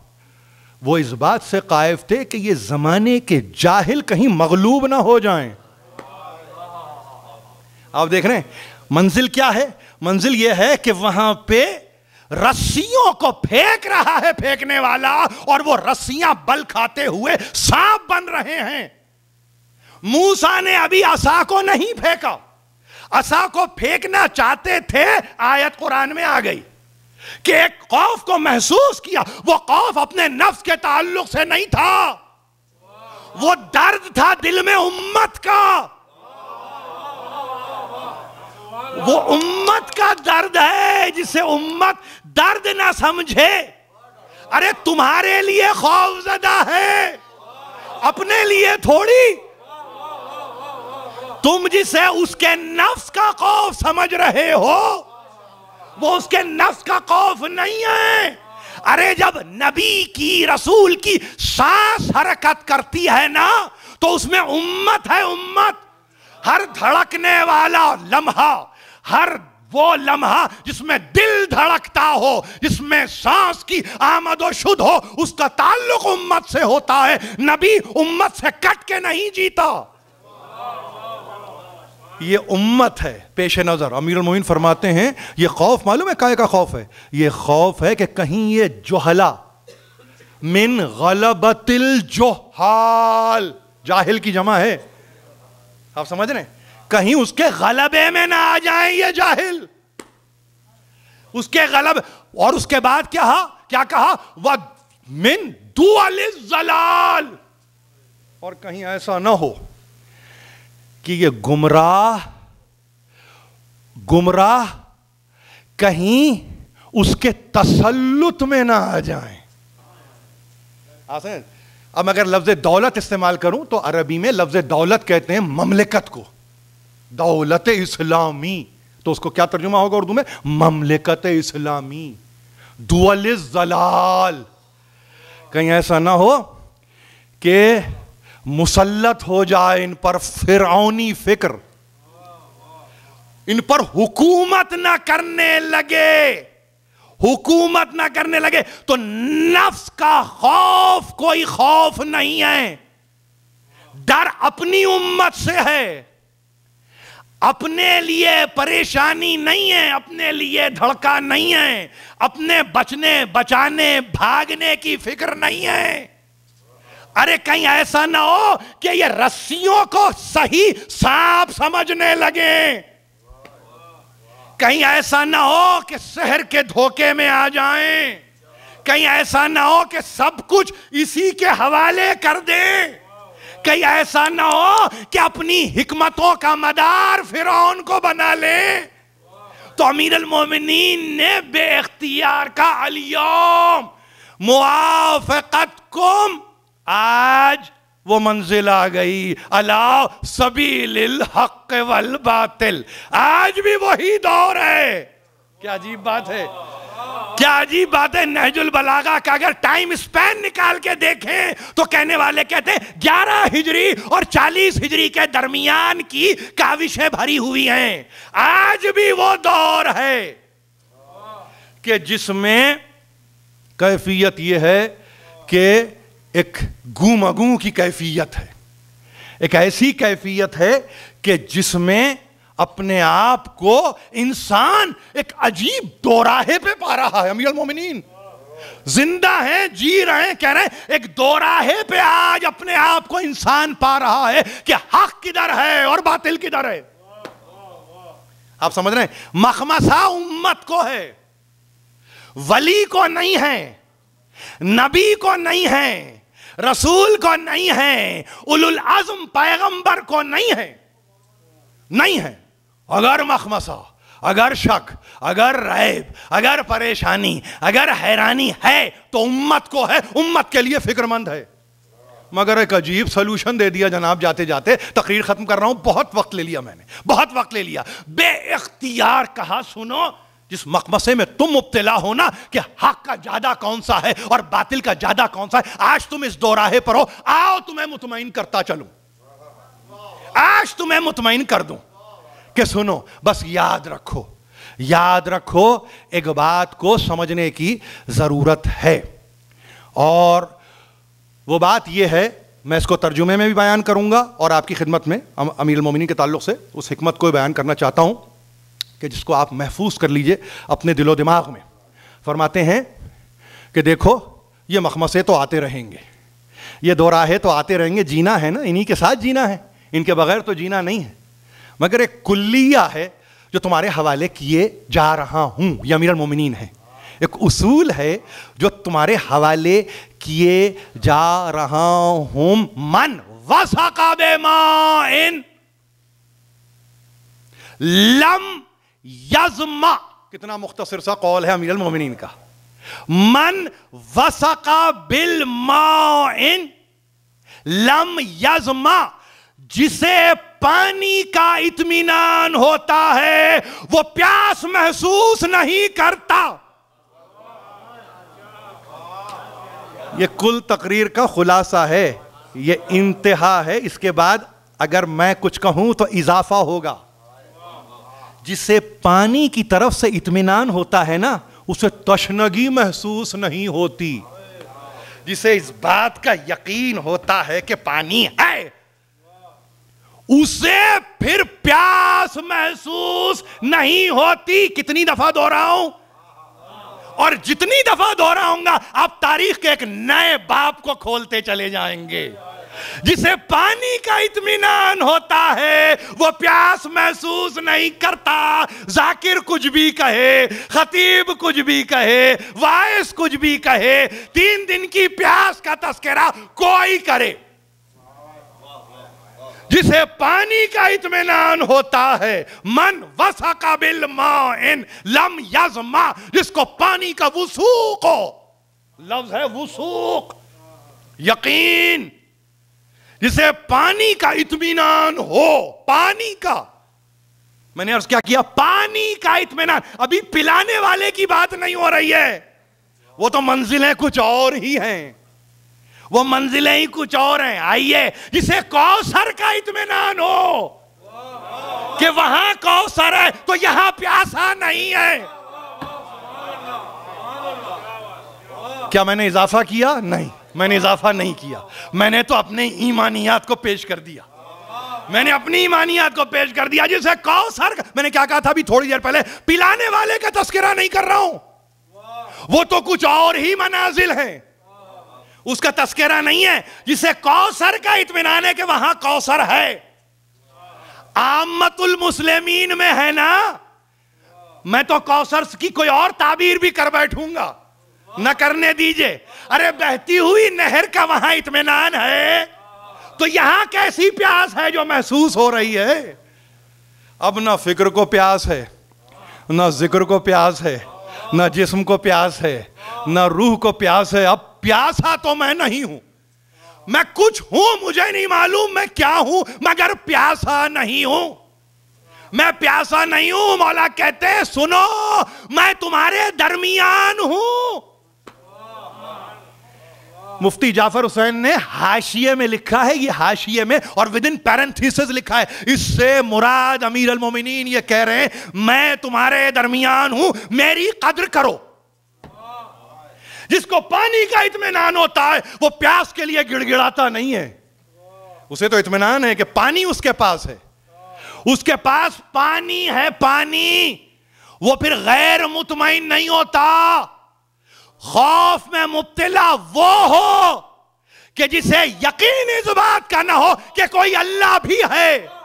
A: वो इस बात से कायफ थे कि ये ज़माने के जाहिल कहीं मगलूब ना हो जाएं। आप देख रहे हैं मंजिल क्या है मंजिल ये है कि वहां पे रस्सियों को फेंक रहा है फेंकने वाला और वो रस्सियां बल खाते हुए सांप बन रहे हैं मूसा ने अभी असा को नहीं फेंका असा को फेंकना चाहते थे आयत कुरान में आ गई कि एक खौफ को महसूस किया वो खौफ अपने नफ्स के ताल्लुक से नहीं था वो दर्द था दिल में उम्मत का वो उम्मत का दर्द है जिसे उम्मत दर्द ना समझे अरे तुम्हारे लिए खौफजदा है अपने लिए थोड़ी तुम जिसे उसके नफ्स का खौफ समझ रहे हो वो उसके नफ्स का खौफ नहीं है अरे जब नबी की रसूल की सांस हरकत करती है ना तो उसमें उम्मत है उम्मत हर धड़कने वाला लम्हा हर वो लम्हा जिसमें दिल धड़कता हो जिसमें सांस की आमदो शुद्ध हो उसका ताल्लुक उम्मत से होता है नबी उम्मत से कट के नहीं जीता ये उम्मत है पेश नज़र अमीर मोमिन फरमाते हैं ये खौफ मालूम है काय का खौफ है ये खौफ है कि कहीं ये जोहला मिन गलबतिल जोहाल जाहिल की जमा है आप समझ रहे कहीं उसके गलबे में ना आ जाए ये जाहिल उसके गलब और उसके बाद क्या हा? क्या कहा वह मिन दुअल जलाल और कहीं ऐसा ना हो कि ये गुमराह गुमराह कहीं उसके तसल्लुत में ना आ जाए आसान अब अगर लफ्ज दौलत इस्तेमाल करूं तो अरबी में लफ्ज दौलत कहते हैं ममलिकत को दौलत इस्लामी तो उसको क्या तर्जुमा होगा उर्दू में ममलिकत इस्लामी दुअल जलाल कहीं ऐसा ना हो कि मुसलत हो जाए इन पर फिरौनी फिक्र इन पर हुकूमत ना करने लगे हुकूमत ना करने लगे तो नफ्स का खौफ कोई खौफ नहीं है डर अपनी उम्मत से है अपने लिए परेशानी नहीं है अपने लिए धड़का नहीं है अपने बचने बचाने भागने की फिक्र नहीं है अरे कहीं ऐसा ना हो कि ये रस्सियों को सही सांप समझने लगे कहीं ऐसा ना हो कि शहर के धोखे में आ जाएं, कहीं ऐसा ना हो कि सब कुछ इसी के हवाले कर दें कहीं ऐसा ना हो कि अपनी हिकमतों का मदार फिर को बना ले तो अमीर मोमिनीन ने बे का अलियोम मुआफ़कत कुम आज वो मंजिल आ गई अलाव सबील हक वल बातिल आज भी वही दौर है क्या अजीब बात है क्या अजीब बात है नहजुल बलागा का अगर टाइम स्पैन निकाल के देखें तो कहने वाले कहते हैं ग्यारह हिजरी और चालीस हिजरी के दरमियान की काविशें भरी हुई हैं आज भी वो दौर है कि जिसमें कैफियत यह है कि एक गूमागू की कैफियत है एक ऐसी कैफियत है कि जिसमें अपने आप को इंसान एक अजीब दोराहे पे पा रहा है अमीर मोमिन जिंदा है जी रहे हैं कह रहे हैं एक दोराहे पे आज अपने आप को इंसान पा रहा है कि हक किधर है और बातिल किधर है आप समझ रहे हैं मखमसा उम्मत को है वली को नहीं है नबी को नहीं है रसूल को नहीं है उलुल आजम पैगंबर को नहीं है नहीं है अगर मखमसा अगर शक अगर रैब अगर परेशानी अगर हैरानी है तो उम्मत को है उम्मत के लिए फिक्रमंद है मगर एक अजीब सोल्यूशन दे दिया जनाब जाते जाते तकरीर ख़त्म कर रहा हूं बहुत वक्त ले लिया मैंने बहुत वक्त ले लिया बे कहा सुनो जिस मकमसे में तुम मुबतला हो ना कि हक का ज्यादा कौन सा है और बातिल का ज्यादा कौन सा है आज तुम इस दौराहे पर हो आओ तुम्हें मुतमिन करता चलू आज तुम्हें मुतमिन कर दू कि सुनो बस याद रखो याद रखो एक बात को समझने की जरूरत है और वो बात यह है मैं इसको तर्जुमे में भी बयान करूंगा और आपकी खिदमत में अमीर मोमिन के ताल्लुक से उस हमत को बयान करना चाहता हूं कि जिसको आप महफूज कर लीजिए अपने दिलो दिमाग में फरमाते हैं कि देखो ये मखमसे तो आते रहेंगे ये दो राहें तो आते रहेंगे जीना है ना इन्हीं के साथ जीना है इनके बगैर तो जीना नहीं है मगर एक कुल्लिया है जो तुम्हारे हवाले किए जा रहा हूँ ये अमीर मोमिन है एक उसूल है जो तुम्हारे हवाले किए जा रहा हूं मन वसा का बेमा लम यजमा कितना मुख्तसर सा कौल है अमीर मोमिन का मन वसका बिल माइन लम यजमा जिसे पानी का इतमान होता है वो प्यास महसूस नहीं करता ये कुल तकरीर का खुलासा है ये इंतहा है इसके बाद अगर मैं कुछ कहूं तो इजाफा होगा जिसे पानी की तरफ से इतमान होता है ना उसे तशनगी महसूस नहीं होती जिसे इस बात का यकीन होता है कि पानी है उसे फिर प्यास महसूस नहीं होती कितनी दफा दोहराऊं और जितनी दफा दोहराऊंगा आप तारीख के एक नए बाप को खोलते चले जाएंगे जिसे पानी का इतमान होता है वो प्यास महसूस नहीं करता जाकिर कुछ भी कहे खतीब कुछ भी कहे वायस कुछ भी कहे तीन दिन की प्यास का तस्करा कोई करे जिसे पानी का इतमान होता है मन वसा का बिल इन लम यजमा जिसको पानी का वसूक हो लफ्ज है वसूक यकीन जिसे पानी का इतमान हो पानी का मैंने अर्ज क्या किया पानी का इतमान अभी पिलाने वाले की बात नहीं हो रही है वो तो मंजिलें कुछ और ही हैं वो मंजिलें ही कुछ और हैं आइए जिसे कौसर का इतमान हो कि वहां कौसर है तो यहां प्यासा नहीं है क्या मैंने इजाफा किया नहीं मैंने इजाफा नहीं किया मैंने तो अपने ईमानियात को पेश कर दिया मैंने अपनी ईमानियात को पेश कर दिया जिसे कौ सर मैंने क्या कहा था अभी थोड़ी देर पहले पिलाने वाले का तस्करा नहीं कर रहा हूं वो तो कुछ और ही मनाजिल है उसका तस्करा नहीं है जिसे कौसर का इतमान है कि वहां कौसर है आमतुल मुस्लिमीन में है ना मैं तो कौसर की कोई और ताबीर भी कर बैठूंगा न करने दीजिए अरे बहती हुई नहर का वहां इतमान है तो यहां कैसी प्यास है जो महसूस हो रही है अब ना फिक्र को प्यास है ना जिक्र को प्यास है ना जिस्म को प्यास है ना रूह को प्यास है अब प्यासा तो मैं नहीं हूं मैं कुछ हूं मुझे नहीं मालूम मैं क्या हूं मगर प्यासा नहीं हूं मैं प्यासा नहीं हूं मौला कहते सुनो मैं तुम्हारे दरमियान हूं मुफ्ती जाफर हुसैन ने हाशिए में लिखा है ये हाशिए में और विद इन पैरेंथिस लिखा है इससे मुराद अमीर मोमिनीन ये कह रहे हैं मैं तुम्हारे दरमियान हूं मेरी कद्र करो जिसको पानी का इतमान होता है वो प्यास के लिए गिड़गिड़ाता नहीं है उसे तो इतमान है कि पानी उसके पास है उसके पास पानी है पानी वो फिर गैर मुतमिन नहीं होता खौफ में मुबतला वो हो कि जिसे यकीन इस बात का ना हो कि कोई अल्लाह भी है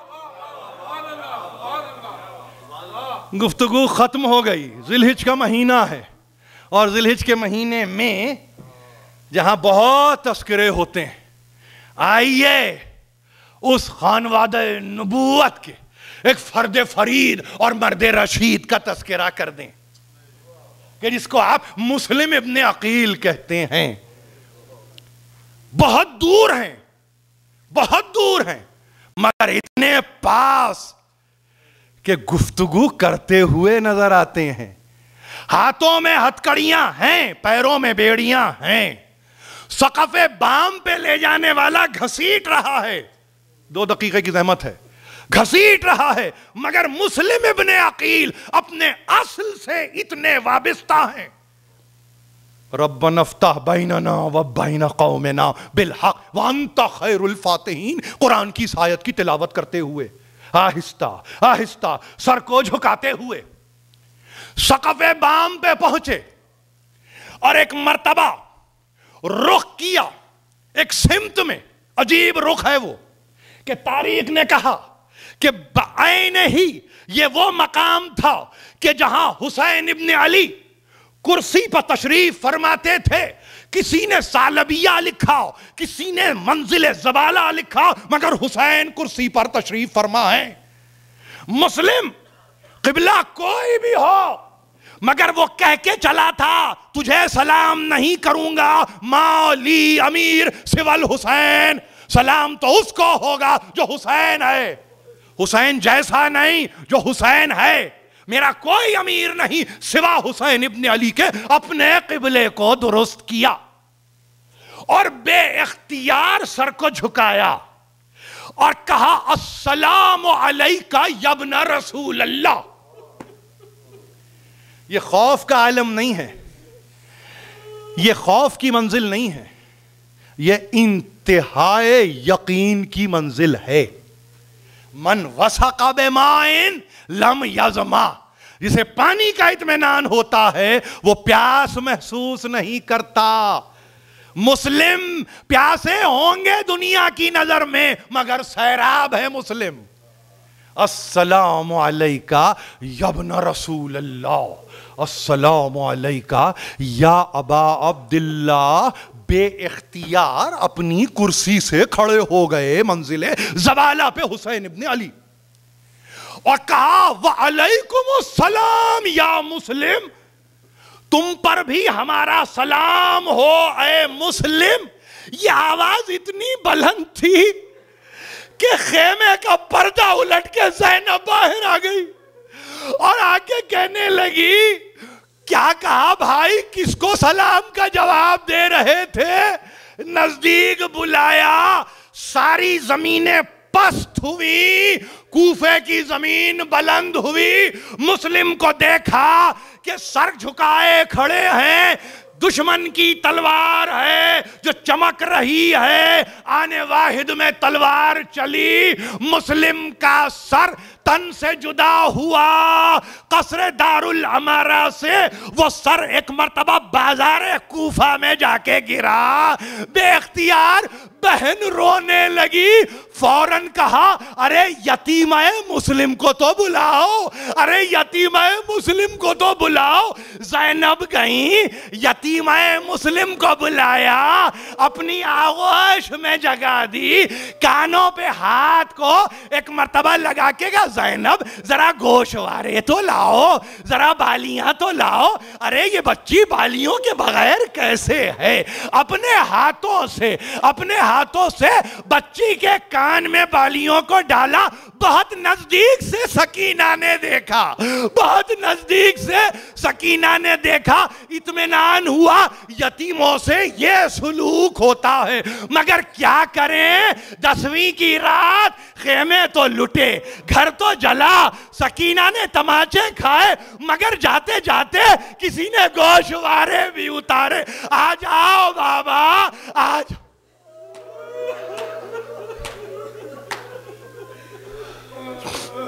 A: गुफ्तगु ख़त्म हो गई जिलहिज का महीना है और जिलहिज के महीने में जहां बहुत तस्करे होते हैं आइए उस खानवाद नबूत के एक फर्द फरीद और मर्द रशीद का तस्करा कर दें कि जिसको आप मुस्लिम इब्ने अकील कहते हैं बहुत दूर हैं बहुत दूर हैं मगर इतने पास के गुफ्तगु करते हुए नजर आते हैं हाथों में हथकड़ियां हैं पैरों में बेड़ियां हैं सकफे बाम पे ले जाने वाला घसीट रहा है दो दकीके की जहमत है घसीट रहा है मगर मुस्लिम इबन अकील अपने असल से इतने वाबस्ता हैं बैनना व बैन कौमना बिलहक वनता कुरान की शायद की तिलावत करते हुए आहिस्ता आहिस्ता सर को झुकाते हुए सकफे बाम पे पहुंचे और एक मर्तबा रुख किया एक सिमत में अजीब रुख है वो कि तारीख ने कहा कि बन ही ये वो मकाम था कि जहां हुसैन इबन अली कुर्सी पर तशरीफ फरमाते थे किसी ने सालबिया लिखा किसी ने मंजिल जबाला लिखा मगर हुसैन कुर्सी पर तशरीफ फरमा है मुस्लिम किबला कोई भी हो मगर वो कह के चला था तुझे सलाम नहीं करूंगा माली अमीर सिवल हुसैन सलाम तो उसको होगा जो हुसैन है हुसैन जैसा नहीं जो हुसैन है मेरा कोई अमीर नहीं सिवा हुसैन इब्ने अली के अपने किबले को दुरुस्त किया और बेख्तियार सर को झुकाया और कहा अस्सलाम का यबना रसूल अल्लाह ये खौफ का आलम नहीं है ये खौफ की मंजिल नहीं है ये इंतहाए यकीन की मंजिल है मन का बेमाइन लम यजमा जिसे पानी का इतमान होता है वो प्यास महसूस नहीं करता मुस्लिम प्यासे होंगे दुनिया की नजर में मगर सैराब है मुस्लिम असलाम का यबन रसूल अल्लाह असलाम का या अबा अब्दुल्ला बेख्तियार अपनी कुर्सी से खड़े हो गए मंजिले जबाला पे हुसैन इब्ने अली और कहा वालेकुम सलाम या मुस्लिम तुम पर भी हमारा सलाम हो ए मुस्लिम यह आवाज इतनी बुलंद थी कि खेमे का पर्दा उलट के जैनब बाहर आ गई और आके कहने लगी क्या कहा भाई किसको सलाम का जवाब दे रहे थे नजदीक बुलाया सारी जमीनें पस्त हुई कूफे की जमीन बुलंद हुई मुस्लिम को देखा कि सर झुकाए खड़े हैं दुश्मन की तलवार है जो चमक रही है आने वाहिद में तलवार चली मुस्लिम का सर तन से जुदा हुआ कसरे दारुल अमारा से वो सर एक मरतबा बाजार कूफा में जाके गिरा बेख्तियार बहन रोने लगी फौरन कहा अरे यतीम मुस्लिम को तो बुलाओ अरे यतीम मुस्लिम को तो बुलाओ जैनब गई यतीम मुस्लिम को बुलाया अपनी आगोश में जगा दी कानों पे हाथ को एक मरतबा लगा के जैनब जरा गोशवारे तो लाओ जरा बालियां तो लाओ अरे ये बच्ची बालियों के बगैर कैसे है अपने हाथों से अपने हाथों से बच्ची के कान में बालियों को डाला बहुत नजदीक से सकीना ने देखा बहुत नजदीक से सकीना ने देखा इतमान हुआ यतीमों से ये सुलूक होता है मगर क्या करें दसवीं की रात खेमे तो लुटे घर तो तो जला सकीना ने तमाचे खाए मगर जाते जाते किसी ने गोशवारे भी उतारे आ जाओ बाबा आज